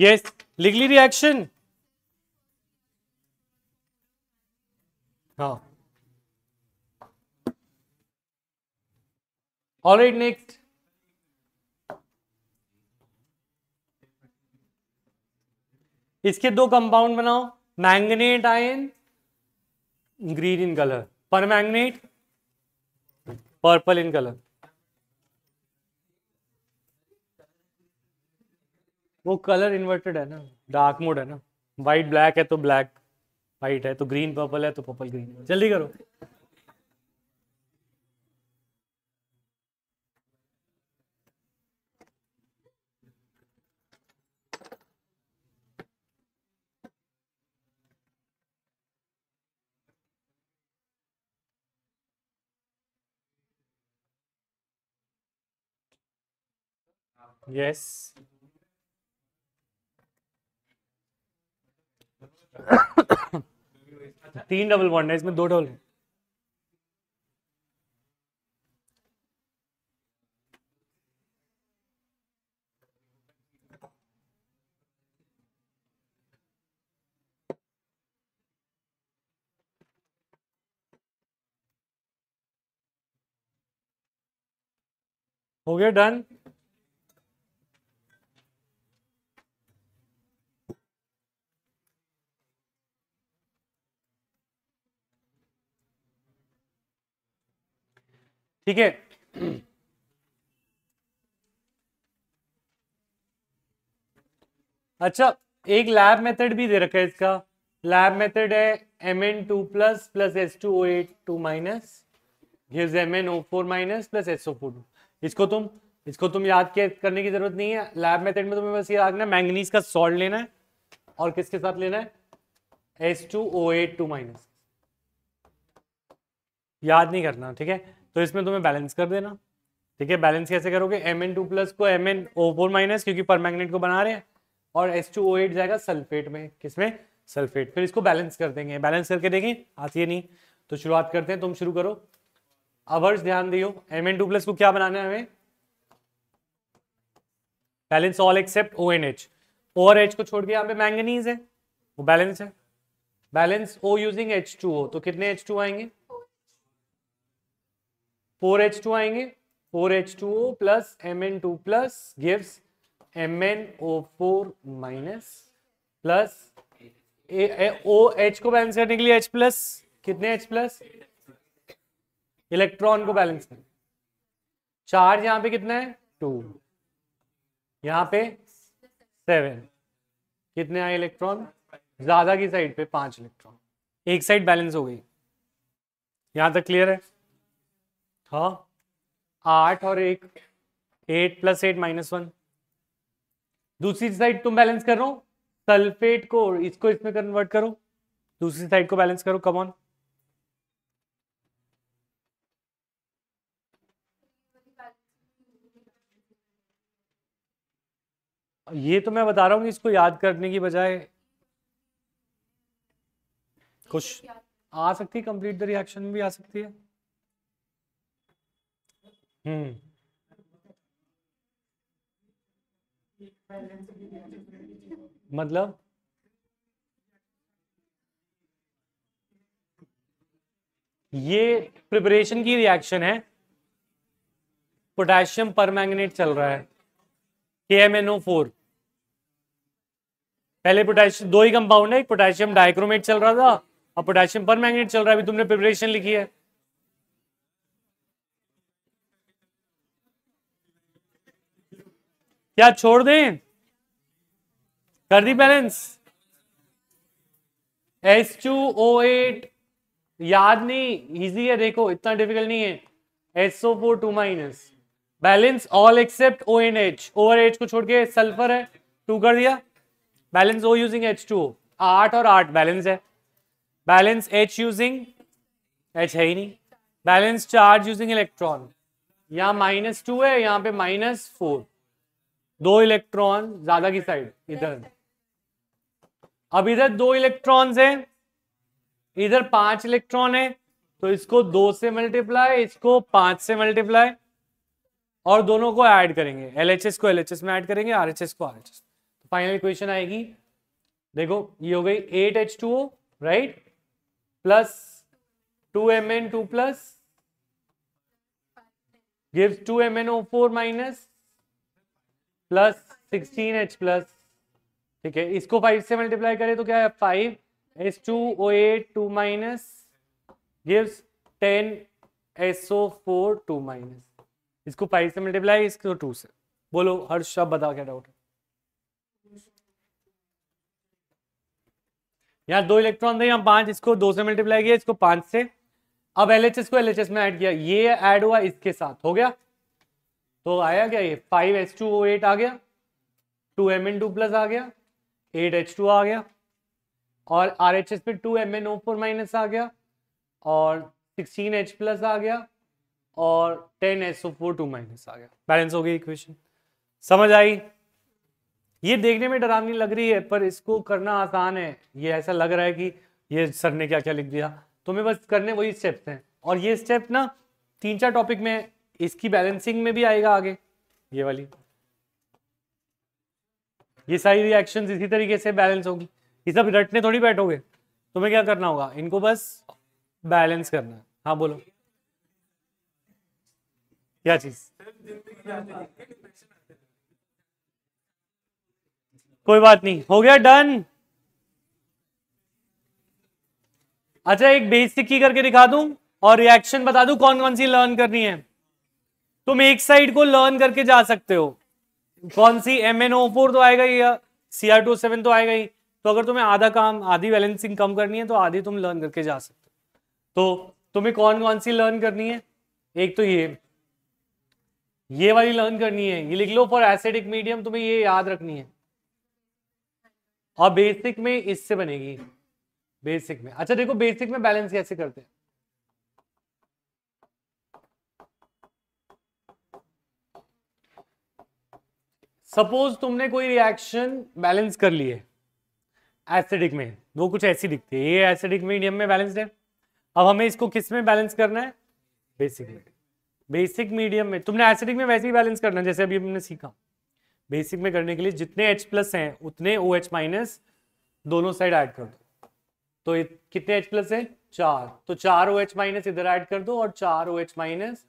यस लिगली रिएक्शन हाँ ऑल राइट नेक्स्ट इसके दो कंपाउंड बनाओ manganate ion green in colour पर मैंगनेट पर्पल इन कलर वो कलर इन्वर्टेड है ना डार्क मोड है ना वाइट ब्लैक है तो ब्लैक वाइट है तो ग्रीन पर्पल है तो पर्पल ग्रीन जल्दी करो Yes. तीन डबल बॉन्ड है इसमें दो डबल है हो गया डन ठीक है अच्छा एक लैब मेथड भी दे रखा है इसका लैब मेथड है M N two plus plus S two O eight two minus M N O four minus plus S O four two इसको तुम इसको तुम याद करने की जरूरत नहीं है लैब मेथड में तुम्हें बस ये रखना मैंगनीज का सॉल्ट लेना है और किसके साथ लेना है S two O eight two minus याद नहीं करना ठीक है तो इसमें तुम्हें बैलेंस कर देना ठीक है बैलेंस कैसे करोगे एम एन टू प्लस को M N O four minus क्योंकि पर मैग्नेट को बना रहे हैं और एस टू ओ एट जाएगा सल्फेट में किसमें सल्फेट फिर इसको बैलेंस कर देंगे बैलेंस करके देखें आती है नहीं तो शुरुआत करते हैं तुम शुरू करो अवर्स ध्यान दियो एम एन टू प्लस को क्या बनाना है हमें balance all except O and H O और एच को छोड़ के यहाँ पे मैंगनीज है वो बैलेंस है balance O using H two O तो कितने एच टू आएंगे फोर एच टू आएंगे four H two O plus M N two plus gives M N O four minus plus O H को balance करने के लिए H plus कितने H plus electron को बैलेंस करने चार्ज यहाँ पे कितना है टू यहाँ पे सेवन कितने आए इलेक्ट्रॉन ज्यादा की साइड पे पांच इलेक्ट्रॉन एक साइड बैलेंस हो गई यहां तक क्लियर है हाँ। आठ और एक eight plus eight minus one दूसरी साइड तुम बैलेंस करो सल्फेट को इसको इसमें कन्वर्ट करो दूसरी साइड को बैलेंस करो कम ऑन ये तो मैं बता रहा हूँ इसको याद करने की बजाय कुछ आ सकती है कंप्लीट द रिएक्शन भी आ सकती है हम्म। मतलब ये प्रिपरेशन की रिएक्शन है पोटेशियम परमैंगनेट चल रहा है के एम एन ओ फोर पहले पोटेशियम दो ही कंपाउंड है एक पोटेशियम डाइक्रोमेट चल रहा था और पोटेशियम परमैंगनेट चल रहा है अभी तुमने प्रिपरेशन लिखी है क्या छोड़ दें कर दी balance S two O eight याद नहीं इजी है देखो इतना डिफिकल्ट नहीं है S O four two minus balance all except O and H over H को छोड़ के सल्फर है टू कर दिया balance O using H two आठ और आठ बैलेंस है बैलेंस एच यूजिंग एच है ही नहीं बैलेंस चार्ज यूजिंग इलेक्ट्रॉन यहाँ माइनस टू है यहाँ पे माइनस फोर दो इलेक्ट्रॉन ज्यादा की साइड इधर अब इधर दो इलेक्ट्रॉन है इधर पांच इलेक्ट्रॉन है तो इसको दो से मल्टीप्लाई इसको पांच से मल्टीप्लाई और दोनों को ऐड करेंगे एलएचएस को एलएचएस में ऐड करेंगे आरएचएस को आरएचएस तो फाइनल इक्वेशन आएगी देखो ये हो गई eight H two O right plus two M N two plus give two M N O four minus plus sixteen H plus ठीक है इसको फाइव से मल्टीप्लाई करें तो क्या है five S two O eight two minus give ten S O four two minus इसको five से मल्टीप्लाई इसको टू से बोलो हर्ष अब बताओ क्या डाउट है यहाँ दो इलेक्ट्रॉन थे यहाँ पांच इसको दो से मल्टीप्लाई किया इसको पांच से अब एल को एल में ऐड किया ये ऐड हुआ इसके साथ हो गया तो आया क्या ये फाइव एच टू एट आ गया two M N two plus आ गया एट एच टू आ गया और आर एच एस पे two M N O four minus आ गया और सिक्सटीन एच प्लस आ गया और ten S O four two minus आ गया बैलेंस हो गई इक्वेशन समझ आई ये देखने में डरावनी लग रही है पर इसको करना आसान है ये ऐसा लग रहा है कि ये सर ने क्या क्या लिख दिया तुम्हें तो बस करने वही स्टेप्स हैं और ये स्टेप ना तीन चार टॉपिक में इसकी बैलेंसिंग में भी आएगा आगे ये वाली ये सारी रिएक्शन इसी तरीके से बैलेंस होगी ये सब रटने थोड़ी बैठोगे तुम्हें क्या करना होगा इनको बस बैलेंस करना है हाँ बोलो क्या चीज कोई बात नहीं हो गया डन अच्छा एक बेसिक की करके दिखा दूं और रिएक्शन बता दूं कौन कौन सी लर्न करनी है तुम एक साइड को लर्न करके जा सकते हो कौन सी एम एन ओ फोर तो आएगा ही या सी आर टू सेवन तो आएगा ही तो अगर तुम्हें आधा काम आधी बैलेंसिंग कम करनी है तो आधी तुम लर्न करके जा सकते हो तो तुम्हें कौन कौन सी लर्न करनी है एक तो ये ये वाली लर्न करनी है ये लिख लो फॉर एसिडिक मीडियम तुम्हें ये याद रखनी है और बेसिक में इससे बनेगी बेसिक में अच्छा देखो बेसिक में बैलेंस कैसे करते हैं सपोज तुमने कोई रिएक्शन बैलेंस कर लिए एसिडिक में वो कुछ ऐसी दिखती है ये एसिडिक मीडियम में बैलेंस्ड है अब हमें इसको किस में बैलेंस करना है बेसिक में बेसिक मीडियम में तुमने एसिडिक में वैसे ही बैलेंस करना है जैसे अभी हमने सीखा बेसिक में करने के लिए जितने एच प्लस हैं उतने ओ OH माइनस दोनों साइड ऐड कर दो तो कितने एच प्लस है चार तो चार ओ OH माइनस इधर ऐड कर दो और चार ओ OH माइनस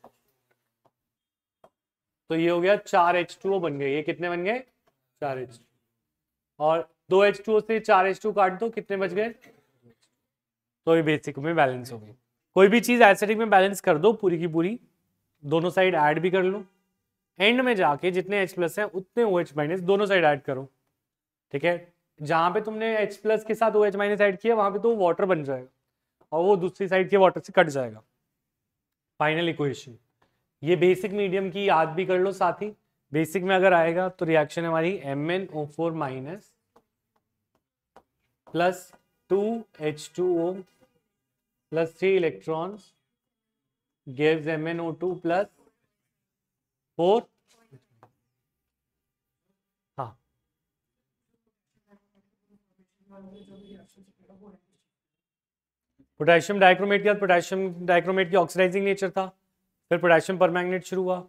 तो ये हो गया चार एच टू ओ बन गए ये कितने बन गए चार एच और दो एच टू ओ से चार एच टू काट दो कितने बच गए तो ये बेसिक में बैलेंस हो गई कोई भी चीज एसिडिक में बैलेंस कर दो पूरी की पूरी दोनों साइड ऐड भी कर लो एंड में जाके जितने H प्लस है उतने ओ एच माइनस दोनों साइड ऐड करो ठीक है जहां पे तुमने H प्लस के साथ ओ एच माइनस ऐड किया वहां पे तो वाटर बन जाएगा और वो दूसरी साइड के वाटर से कट जाएगा फाइनल इक्वेशन ये बेसिक मीडियम की याद भी कर लो साथ ही बेसिक में अगर आएगा तो रिएक्शन हमारी M N O four minus plus two H two O plus three electrons O two plus four हाँ पोटेशियम डाइक्रोमेट की पोटेशियम डाइक्रोमेट की ऑक्सीडाइजिंग नेचर था फिर पोटेशियम पर मैगनेट शुरू हुआ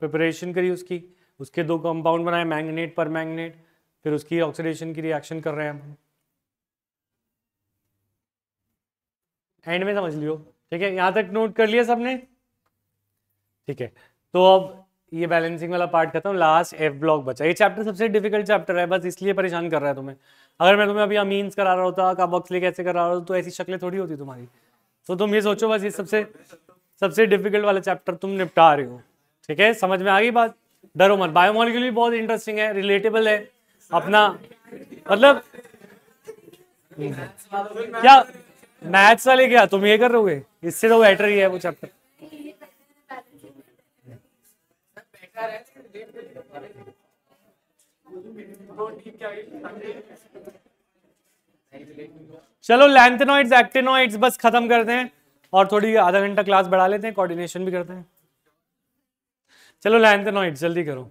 प्रिपरेशन करी उसकी उसके दो कंपाउंड बनाए मैंगनेट पर मैंगनेट फिर उसकी ऑक्सीडेशन की रिएक्शन कर रहे हैं हम एंड में समझ लियो ठीक है यहां तक नोट कर लिया सबने ठीक है तो अब ये बैलेंसिंग वाला पार्ट खत्म लास्ट एफ ब्लॉक बचा ये चैप्टर सबसे डिफिकल्ट चैप्टर है बस इसलिए परेशान कर रहा है तुम्हें अगर मैं तुम्हें अभी अमीन्स करा रहा होता ले कैसे करा रहा होता तो ऐसी शक्लें थोड़ी होती तुम्हारी तो तुम ये सोचो बस ये सबसे सबसे डिफिकल्ट वाला चैप्टर तुम निपटा रहे हो ठीक है समझ में आ गई बात डरो मत बायोमोलिक्यूल भी बहुत इंटरेस्टिंग है रिलेटेबल है अपना मतलब क्या मैथ्स वाले क्या तुम ये कर रहोगे इससे तो बेटर ही है वो चैप्टर चलो लैंथेनॉइड्स एक्टेनॉइड्स बस खत्म करते हैं और थोड़ी आधा घंटा क्लास बढ़ा लेते हैं कोऑर्डिनेशन भी करते हैं चलो लैंथेनॉइड जल्दी करो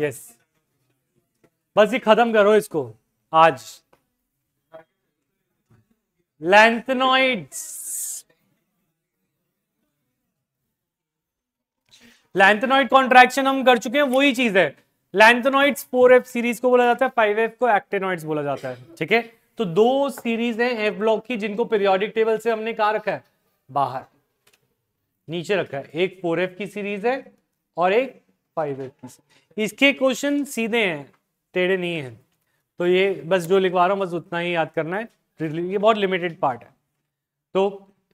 यस बस ये खत्म करो इसको आज लैंथनॉइड लैंथेनॉइड कॉन्ट्रैक्शन हम कर चुके हैं वही चीज है लैंथनॉइड फोर एफ सीरीज को बोला जाता है फाइव एफ को एक्टेनॉइड्स बोला जाता है ठीक है तो दो सीरीज है एफ ब्लॉक की जिनको पीरियोडिक टेबल से हमने कहा रखा है बाहर नीचे रखा है एक फोर एफ की सीरीज है और एक फाइव एफ की इसके क्वेश्चन सीधे हैं टेढ़े नहीं हैं तो ये बस जो लिखवा रहा हूँ बस उतना ही याद करना है ये बहुत लिमिटेड पार्ट है तो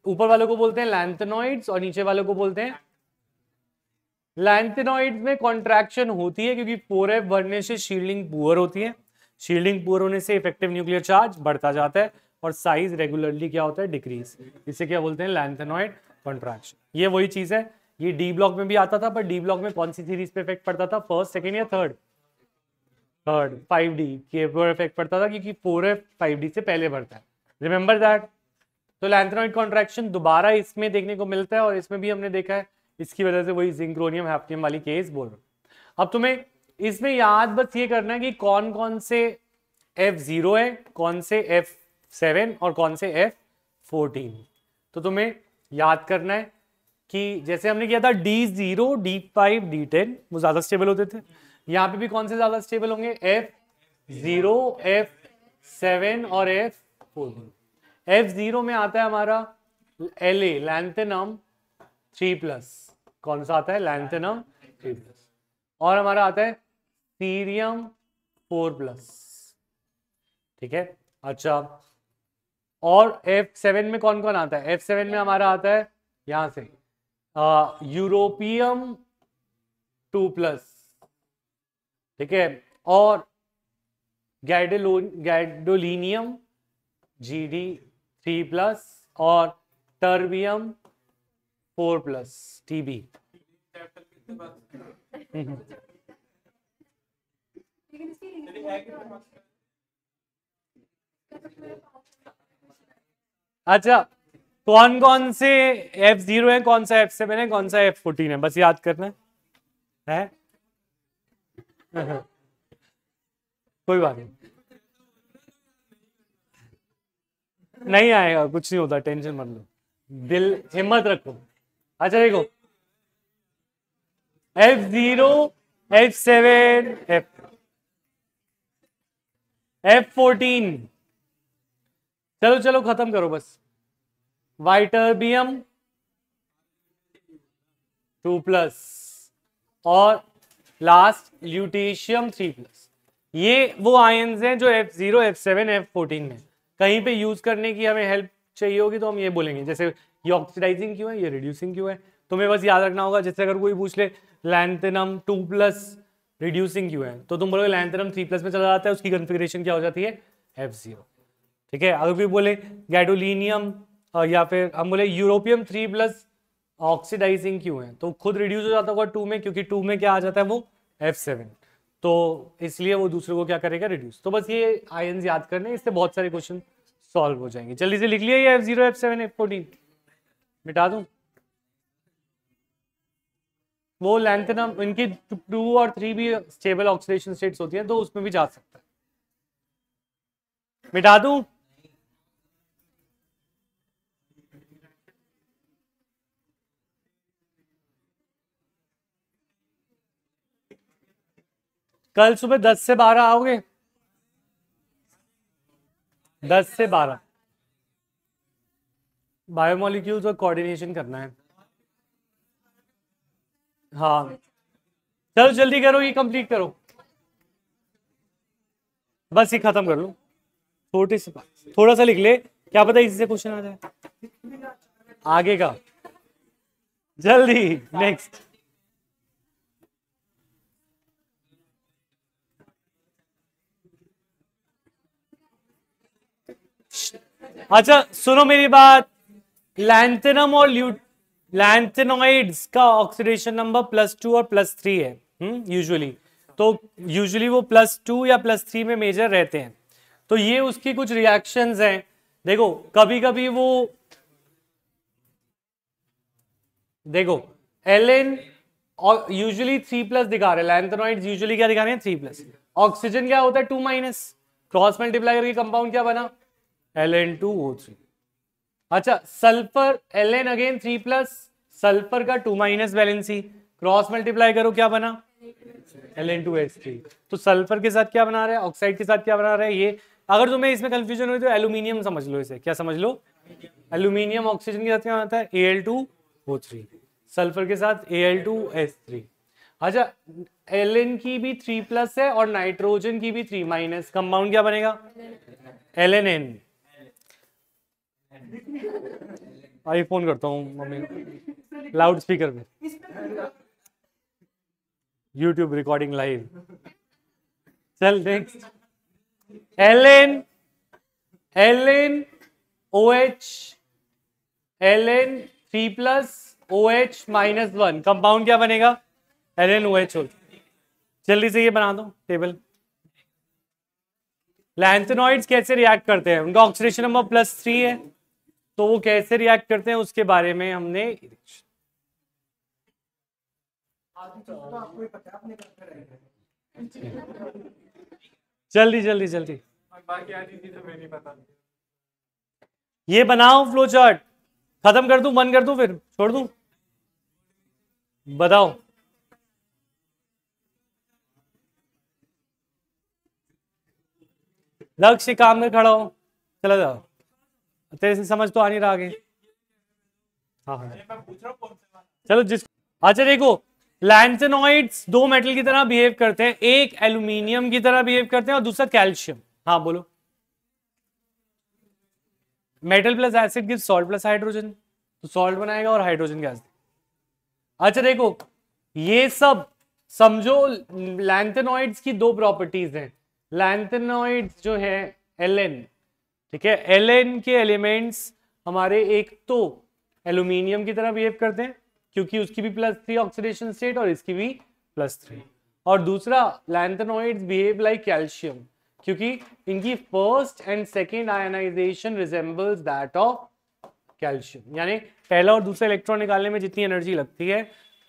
ऊपर वालों को बोलते हैं लैंथेनॉइड्स और नीचे वालों को बोलते हैं लैंथेनॉइड्स में कॉन्ट्रैक्शन होती है क्योंकि फोर एफ भरने से शील्डिंग पुअर होती है शील्डिंग पूर होने से इफेक्टिव न्यूक्लियर चार्ज बढ़ता जाता है और साइज रेगुलरली क्या होता है डिक्रीज इसे क्या बोलते हैं लैंथेनॉइड कॉन्ट्रैक्शन ये वही चीज है ये डी ब्लॉक में भी आता था पर डी ब्लॉक में कौन सी सीरीज पे इफेक्ट पड़ता था फर्स्ट सेकेंड या थर्ड थर्ड फाइव डी के पर इफेक्ट पड़ता था क्योंकि फोर एफ फाइव डी से पहले बढ़ता है रिमेंबर दैट तो लैंथेनॉइड कॉन्ट्रैक्शन दोबारा इसमें देखने को मिलता है और इसमें भी हमने देखा है इसकी वजह से वही जिंक्रोनियम हैप्टियम वाली केस बोल रहा हूँ अब तुम्हें इसमें याद बस ये करना है कि कौन कौन से एफ जीरो है कौन से एफ सेवन और कौन से एफ फोर्टीन तो तुम्हें याद करना है कि जैसे हमने किया था D zero D five D ten वो ज्यादा स्टेबल होते थे यहाँ पे भी कौन से ज्यादा स्टेबल होंगे एफ जीरो एफ सेवन और एफ फोर्टीन एफ जीरो में आता है हमारा L A lanthanum three plus कौन सा आता है लैंथेनम थ्री प्लस और हमारा आता है सीरियम फोर प्लस ठीक है अच्छा और एफ सेवन में कौन कौन आता है एफ सेवन में हमारा आता है यहां से यूरोपियम टू प्लस ठीक है और गैडोलो gadolinium G D three plus और टर्बियम फोर प्लस टीबी तो तो अच्छा कौन कौन से एफ जीरो है कौन सा एफ सेवन है कौन सा एफ फोर्टीन है बस याद करना है? कोई बात नहीं नहीं आएगा कुछ नहीं होता टेंशन मत लो दिल हिम्मत रखो अच्छा देखो F zero F seven F F fourteen चलो चलो खत्म करो बस वाइटरबियम टू प्लस और लास्ट ल्यूटेशियम थ्री प्लस ये वो आयन हैं जो F zero F seven F fourteen में कहीं पे यूज करने की हमें हेल्प चाहिए होगी तो हम ये बोलेंगे जैसे ये ऑक्सीडाइजिंग क्यों है ये रिड्यूसिंग क्यों है तुम्हें बस याद रखना होगा जैसे अगर कोई पूछ ले लेंथनम टू प्लस रिड्यूसिंग क्यों है तो तुम बोलोगे लैंथेनम थ्री प्लस में चला जाता है उसकी कन्फिग्रेशन क्या हो जाती है एफ जीरो ठीक है अगर भी बोले गैडोलिनियम या फिर हम बोले यूरोपियम थ्री प्लस ऑक्सीडाइजिंग क्यों है तो खुद रिड्यूस हो जाता होगा टू में क्योंकि टू में क्या आ जाता है वो एफ सेवन तो इसलिए वो दूसरे को क्या करेगा रिड्यूस तो बस ये आयन याद करने इससे बहुत सारे क्वेश्चन सॉल्व हो जाएंगे जल्दी से लिख लिया ये F zero F seven F fourteen मिटा दूँ वो ना इनकी टू और थ्री भी स्टेबल ऑक्सीडेशन स्टेट्स होती हैं तो उसमें भी जा सकता है मिटा दू कल सुबह दस से बारह आओगे दस से बारह बायोमोलिक्यूल्स और कोऑर्डिनेशन करना है हाँ चलो जल्दी करो ये कंप्लीट करो बस ये खत्म कर लो छोटे से थोड़ा सा लिख ले क्या पता इसी से क्वेश्चन आ जाए आगे का जल्दी नेक्स्ट अच्छा सुनो मेरी बात लैंथनम और ल्यूट लैंथेनोइड्स का ऑक्सीडेशन नंबर प्लस टू और प्लस थ्री है यूजुअली हम्म, तो यूजुअली वो प्लस टू या प्लस थ्री में मेजर रहते हैं तो ये उसकी कुछ रिएक्शंस हैं देखो कभी कभी वो देखो एल एन और यूजुअली थ्री प्लस दिखा रहे लैंथेनॉइड यूजुअली क्या दिखा रहे हैं थ्री प्लस ऑक्सीजन क्या होता है टू माइनस क्रॉस मल्टीप्लाई करके कंपाउंड क्या बना L N two O three अच्छा sulphur L N again three plus sulphur का two minus valency cross multiply करो क्या बना L N two S three तो सल्फर के साथ क्या बना रहा है ऑक्साइड के साथ क्या बना रहा है ये अगर तुम्हें इसमें कंफ्यूजन हुई तो एल्यूमिनियम समझ लो इसे क्या समझ लो एल्यूमिनियम ऑक्सीजन के साथ क्या बनाता है A L two O three sulphur के साथ A L two S three अच्छा एल एन की भी थ्री प्लस है और नाइट्रोजन की भी थ्री माइनस कंपाउंड क्या बनेगा एल एन एन आई फोन करता हूँ मम्मी लाउड स्पीकर पे यूट्यूब रिकॉर्डिंग लाइव चल next L N L N O H L N three plus O H minus one compound क्या बनेगा एल एन ओ एच हो जल्दी से ये बना दो टेबल लैंथेनॉइड्स कैसे रिएक्ट करते हैं उनका ऑक्सीडेशन नंबर प्लस थ्री है तो वो कैसे रिएक्ट करते हैं उसके बारे में हमने जल्दी जल्दी जल्दी ये बनाओ फ्लो चार्ट खत्म कर दू मन कर दू फिर छोड़ दू बताओ लक्ष्य काम में खड़ा हो चला जाओ तो तेरे से समझ तो आ नहीं रहा आगे हाँ हाँ चलो जिस अच्छा देखो लैंसेनोइड्स दो मेटल की तरह बिहेव करते हैं एक एल्यूमिनियम की तरह बिहेव करते हैं और दूसरा कैल्शियम हाँ बोलो metal plus acid give salt plus hydrogen तो सॉल्ट बनाएगा और हाइड्रोजन गैस अच्छा देखो ये सब समझो लैंथेनॉइड्स की दो प्रॉपर्टीज हैं लैंथेनॉइड्स जो है एल एन ठीक है एल के एलिमेंट्स हमारे एक तो एल्यूमिनियम की तरह बिहेव करते हैं क्योंकि उसकी भी प्लस थ्री ऑक्सीडेशन स्टेट और इसकी भी प्लस थ्री और दूसरा लैंथेनोइड्स बिहेव लाइक कैल्शियम क्योंकि इनकी first and second ionisation resembles that of calcium यानी पहला और दूसरा इलेक्ट्रॉन निकालने में जितनी एनर्जी लगती है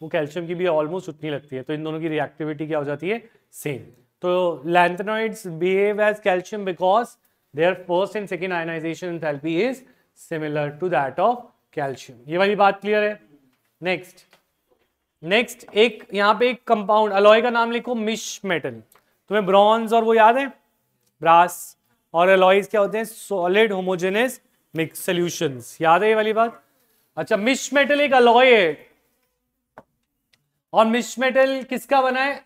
वो कैल्शियम की भी ऑलमोस्ट उतनी लगती है तो इन दोनों की रिएक्टिविटी क्या हो जाती है सेम तो lanthanoids behave as calcium because their first and second ionization enthalpy is similar to that of calcium ये वाली बात क्लियर है नेक्स्ट नेक्स्ट एक यहाँ पे एक कंपाउंड अलॉय का नाम लिखो मिश मेटल तुम्हें ब्रॉन्ज और वो याद है ब्रास और अलॉयज क्या होते हैं सॉलिड होमोजेनस मिक्स सॉल्यूशंस याद है ये वाली बात अच्छा मिश मेटल एक अलॉय है और मिश मेटल किसका बना है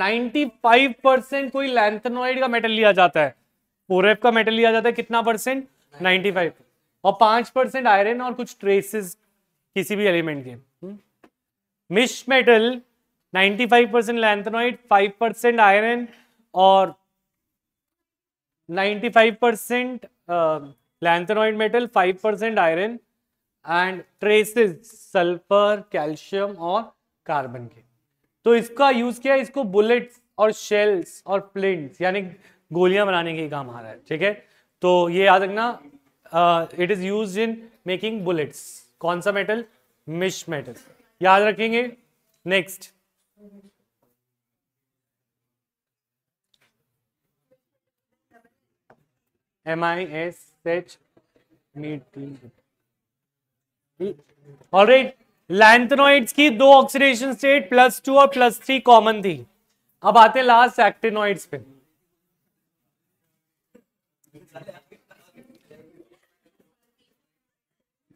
95 परसेंट कोई लैंथनॉइड का मेटल लिया जाता है फोर का मेटल लिया जाता है कितना परसेंट नाइनटी फाइव और पांच परसेंट आयरन और कुछ ट्रेसेस किसी भी एलिमेंट के हम्म। Misch metal ninety five percent lanthanoid five percent iron और five percent lanthanoid metal five percent iron and traces sulphur calcium और कार्बन के तो इसका यूज किया इसको बुलेट्स और शेल्स और प्लिंट्स यानी गोलियां बनाने के काम आ रहा है ठीक है तो ये याद रखना it is use in making bullets कौन सा मेटल मिश मेटल याद रखेंगे next M I S H meeting all right lanthanoids की दो ऑक्सीडेशन स्टेट प्लस टू और प्लस थ्री कॉमन थी अब आते हैं लास्ट एक्टेनोइड्स पे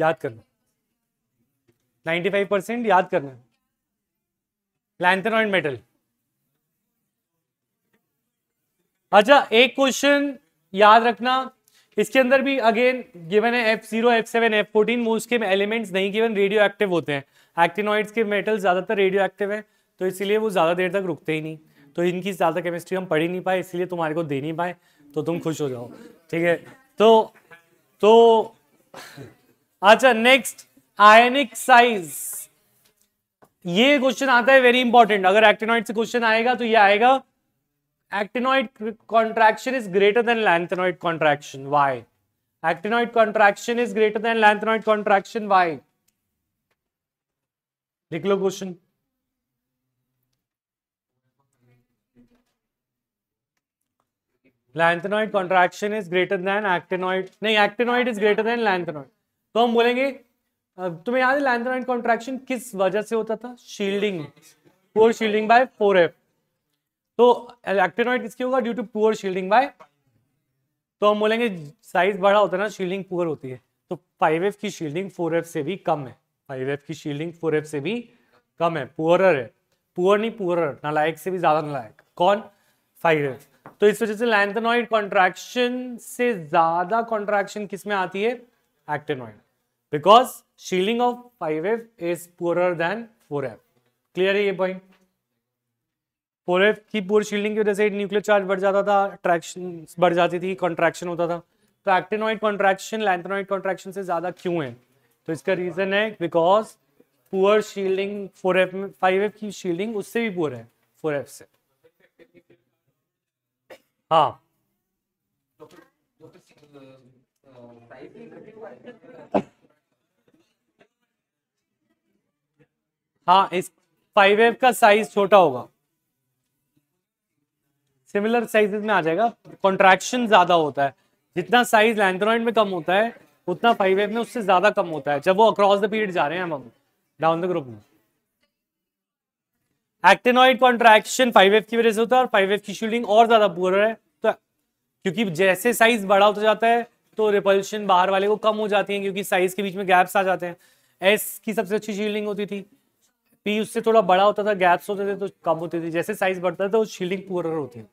याद करना 95 परसेंट याद करना लैंथन ऑन मेटल अच्छा एक क्वेश्चन याद रखना इसके अंदर भी अगेन गिवन है F zero F seven F fourteen most के एलिमेंट्स नहीं गिवन रेडियो एक्टिव होते हैं एक्टिनॉइड्स के मेटल ज्यादातर रेडियो एक्टिव है तो इसलिए वो ज्यादा देर तक रुकते ही नहीं तो इनकी ज्यादा केमिस्ट्री हम पढ़ ही नहीं पाए इसलिए तुम्हारे को दे नहीं पाए तो तुम खुश हो जाओ ठीक है तो तो अच्छा नेक्स्ट आयनिक साइज ये क्वेश्चन आता है वेरी इंपॉर्टेंट अगर एक्टेनॉइड से क्वेश्चन आएगा तो ये आएगा actinoid contraction is greater than lanthanoid contraction why actinoid contraction is greater than lanthanoid contraction why लिख लो question lanthanoid contraction is greater than actinoid नहीं actinoid is greater than lanthanoid तो हम बोलेंगे तुम्हें याद है लैंथ्राइड कॉन्ट्रैक्शन किस वजह से होता था shielding poor shielding by four F तो एक्टेनॉइड किसकी होगा due to poor shielding by तो हम बोलेंगे साइज बड़ा होता है ना शील्डिंग पुअर होती है तो फाइव एफ की शील्डिंग फोर एफ से भी कम है फाइव एफ की शील्डिंग फोर एफ से भी कम है पुअरर है पुअर नहीं पुअरर नालायक से भी ज्यादा नालायक कौन फाइव एफ तो इस वजह से लैंथेनॉइड कॉन्ट्रैक्शन से ज्यादा कॉन्ट्रैक्शन किसमें आती है actinoid because shielding of five F is is than four F clear है ये पॉइंट फोर एफ की पूरी शील्डिंग की वजह से न्यूक्लियर चार्ज बढ़ जाता था अट्रैक्शन बढ़ जाती थी कॉन्ट्रैक्शन होता था तो एक्टेनॉइड कॉन्ट्रैक्शन लैंथेनोइड कॉन्ट्रैक्शन से ज्यादा क्यों है तो इसका रीजन है because poor shielding four F में फाइव एफ की शील्डिंग उससे भी पुअर है फोर एफ से हाँ तो, हाँ इस फाइव एफ का साइज छोटा होगा सिमिलर साइजेस में आ जाएगा कॉन्ट्रैक्शन ज्यादा होता है जितना साइज लैंथ्रॉइड में कम होता है उतना फाइव एफ में उससे ज्यादा कम होता है जब वो अक्रॉस द पीरियड जा रहे हैं हम डाउन द ग्रुप में एक्टेनॉइड कॉन्ट्रैक्शन फाइव एफ की वजह से होता है और फाइव एफ की शील्डिंग और ज्यादा पुअर है तो क्योंकि जैसे साइज बड़ा होता जाता है तो रिपल्शन बाहर वाले को कम हो जाती है क्योंकि साइज के बीच में गैप्स आ जाते हैं एस की सबसे अच्छी शील्डिंग होती थी पी उससे थोड़ा बड़ा होता था गैप्स होते थे तो कम होते थे जैसे साइज बढ़ता था वो शील्डिंग पुअर होती है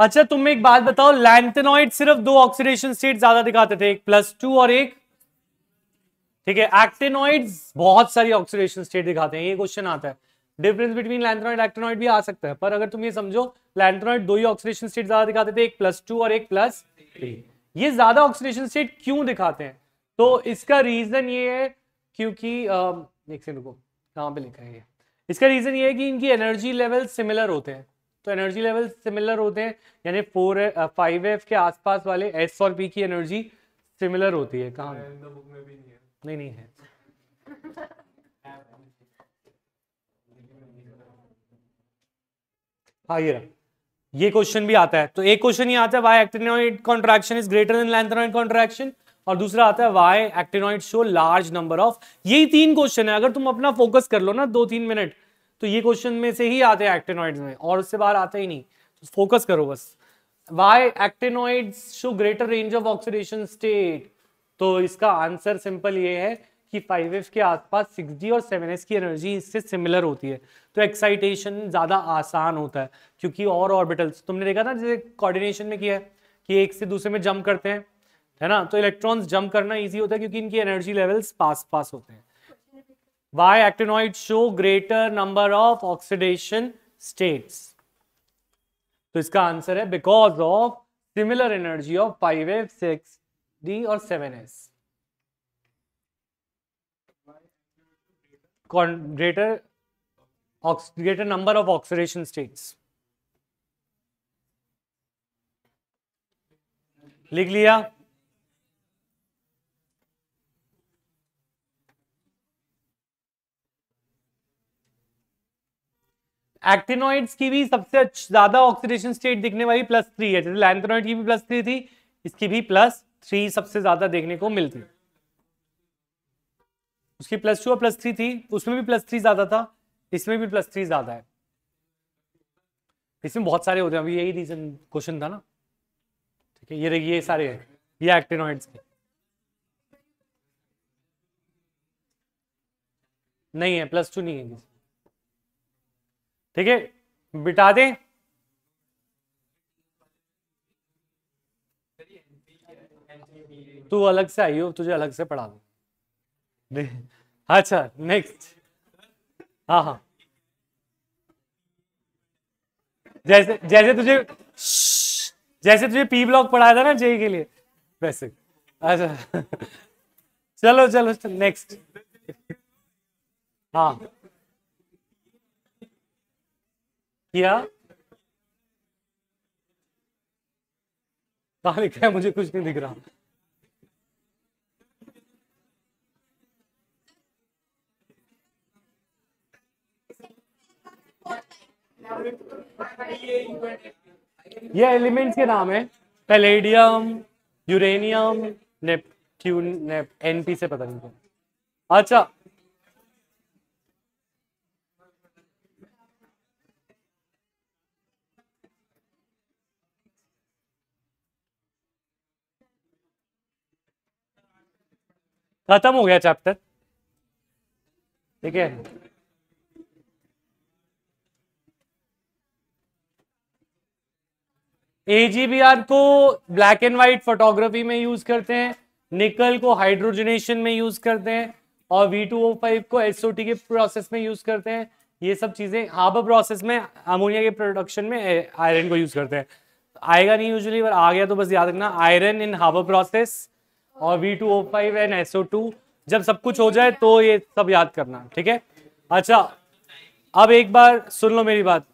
अच्छा तुम एक बात बताओ लैंथेनॉइड सिर्फ दो ऑक्सीडेशन स्टेट ज्यादा दिखाते थे एक प्लस टू और एक ठीक है एक्टेनॉइड बहुत सारी ऑक्सीडेशन स्टेट दिखाते हैं ये क्वेश्चन आता है डिफरेंस बिटवीन लैंथ्रॉइड एक्ट्रोनॉइड भी आ सकता है पर अगर तुम ये समझो लैंथ्रॉइड दो ही ऑक्सीडेशन स्टेट ज्यादा दिखाते थे एक प्लस टू और एक प्लस थ्री ये ज्यादा ऑक्सीडेशन स्टेट क्यों दिखाते हैं तो इसका रीजन ये है क्योंकि एक सेकंड रुको कहाँ पे लिखा है ये इसका रीजन ये है कि इनकी एनर्जी लेवल सिमिलर होते हैं तो एनर्जी लेवल सिमिलर होते हैं यानी फोर फाइव एफ के आसपास वाले एस और पी की एनर्जी सिमिलर होती है कहाँ नहीं, नहीं है हाँ ये ये क्वेश्चन भी आता है तो एक क्वेश्चन ये आता है why actinoid contraction is greater than lanthanoid contraction और दूसरा आता है why actinoid show large number of यही तीन क्वेश्चन है अगर तुम अपना फोकस कर लो ना दो तीन मिनट तो ये क्वेश्चन में से ही आते हैं एक्टिनोइड में और उससे बाहर आता ही नहीं तो फोकस करो बस why actinoid show greater range of oxidation state तो इसका आंसर सिंपल ये है कि 5f के आसपास 6g और 7s की एनर्जी इससे सिमिलर होती है तो एक्साइटेशन ज़्यादा आसान होता है क्योंकि और ऑर्बिटल्स तुमने देखा ना जैसे कोऑर्डिनेशन में किया है कि एक से दूसरे में जंप करते हैं है ना तो इलेक्ट्रॉन्स जंप करना इजी होता है क्योंकि इनकी एनर्जी लेवल्स पास पास होते हैं why actinoid show greater number of oxidation states तो इसका आंसर है because of similar energy of five F six D और seven S greater, greater number of oxidation states. लिख लिया एक्टिनोइड्स की भी सबसे ज्यादा ऑक्सीडेशन स्टेट दिखने वाली प्लस थ्री है जैसे लैंथेनॉइड की भी प्लस थ्री थी इसकी भी प्लस थ्री सबसे ज्यादा देखने को मिलती है उसकी प्लस टू और प्लस थ्री थी उसमें भी प्लस थ्री ज्यादा था इसमें भी प्लस थ्री ज्यादा है इसमें बहुत सारे होते हैं अभी यही रीजन क्वेश्चन था ना ठीक है ये ये सारे है ये एक्टिनोइड्स के नहीं है प्लस टू नहीं है ठीक है बिटा दें तू अलग से आई हो तुझे अलग से पढ़ा दो अच्छा नेक्स्ट हाँ हाँ जैसे जैसे तुझे जैसे तुझे पी ब्लॉक पढ़ाया था ना जेई के लिए वैसे अच्छा चलो चलो नेक्स्ट हाँ किया कहा लिखा है मुझे कुछ नहीं दिख रहा ये एलिमेंट्स के नाम है पैलेडियम यूरेनियम नेपट्यून नेप एनपी से पता नहीं अच्छा खत्म हो गया चैप्टर ठीक है एजीबीआर को ब्लैक एंड व्हाइट फोटोग्राफी में यूज करते हैं निकल को हाइड्रोजनेशन में यूज करते हैं और वी टू ओ फाइव को एसओटी के प्रोसेस में यूज करते हैं ये सब चीजें हाबर प्रोसेस में अमोनिया के प्रोडक्शन में आयरन को यूज करते हैं आएगा नहीं यूजुअली पर आ गया तो बस याद रखना आयरन इन हाबर प्रोसेस और V two O five and two जब सब कुछ हो जाए तो ये सब याद करना ठीक है अच्छा अब एक बार सुन लो मेरी बात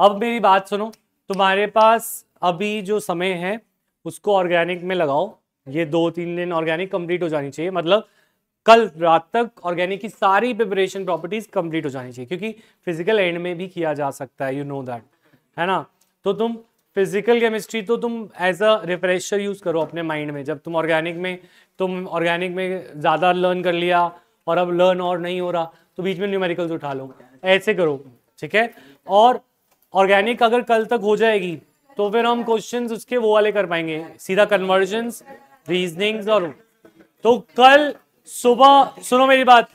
अब मेरी बात सुनो तुम्हारे पास अभी जो समय है उसको ऑर्गेनिक में लगाओ ये दो तीन दिन ऑर्गेनिक कंप्लीट हो जानी चाहिए मतलब कल रात तक ऑर्गेनिक की सारी प्रिपरेशन प्रॉपर्टीज कंप्लीट हो जानी चाहिए क्योंकि फिजिकल एंड में भी किया जा सकता है यू नो दैट है ना तो तुम फिजिकल केमिस्ट्री तो तुम एज अ रिफ्रेशर यूज करो अपने माइंड में जब तुम ऑर्गेनिक में तुम ऑर्गेनिक में ज़्यादा लर्न कर लिया और अब लर्न और नहीं हो रहा तो बीच में न्यूमेरिकल्स उठा लो ऐसे करो ठीक है और ऑर्गेनिक अगर कल तक हो जाएगी तो फिर हम क्वेश्चन उसके वो वाले कर पाएंगे सीधा कन्वर्जन रीजनिंग और तो कल सुबह सुनो मेरी बात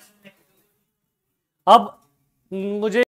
अब मुझे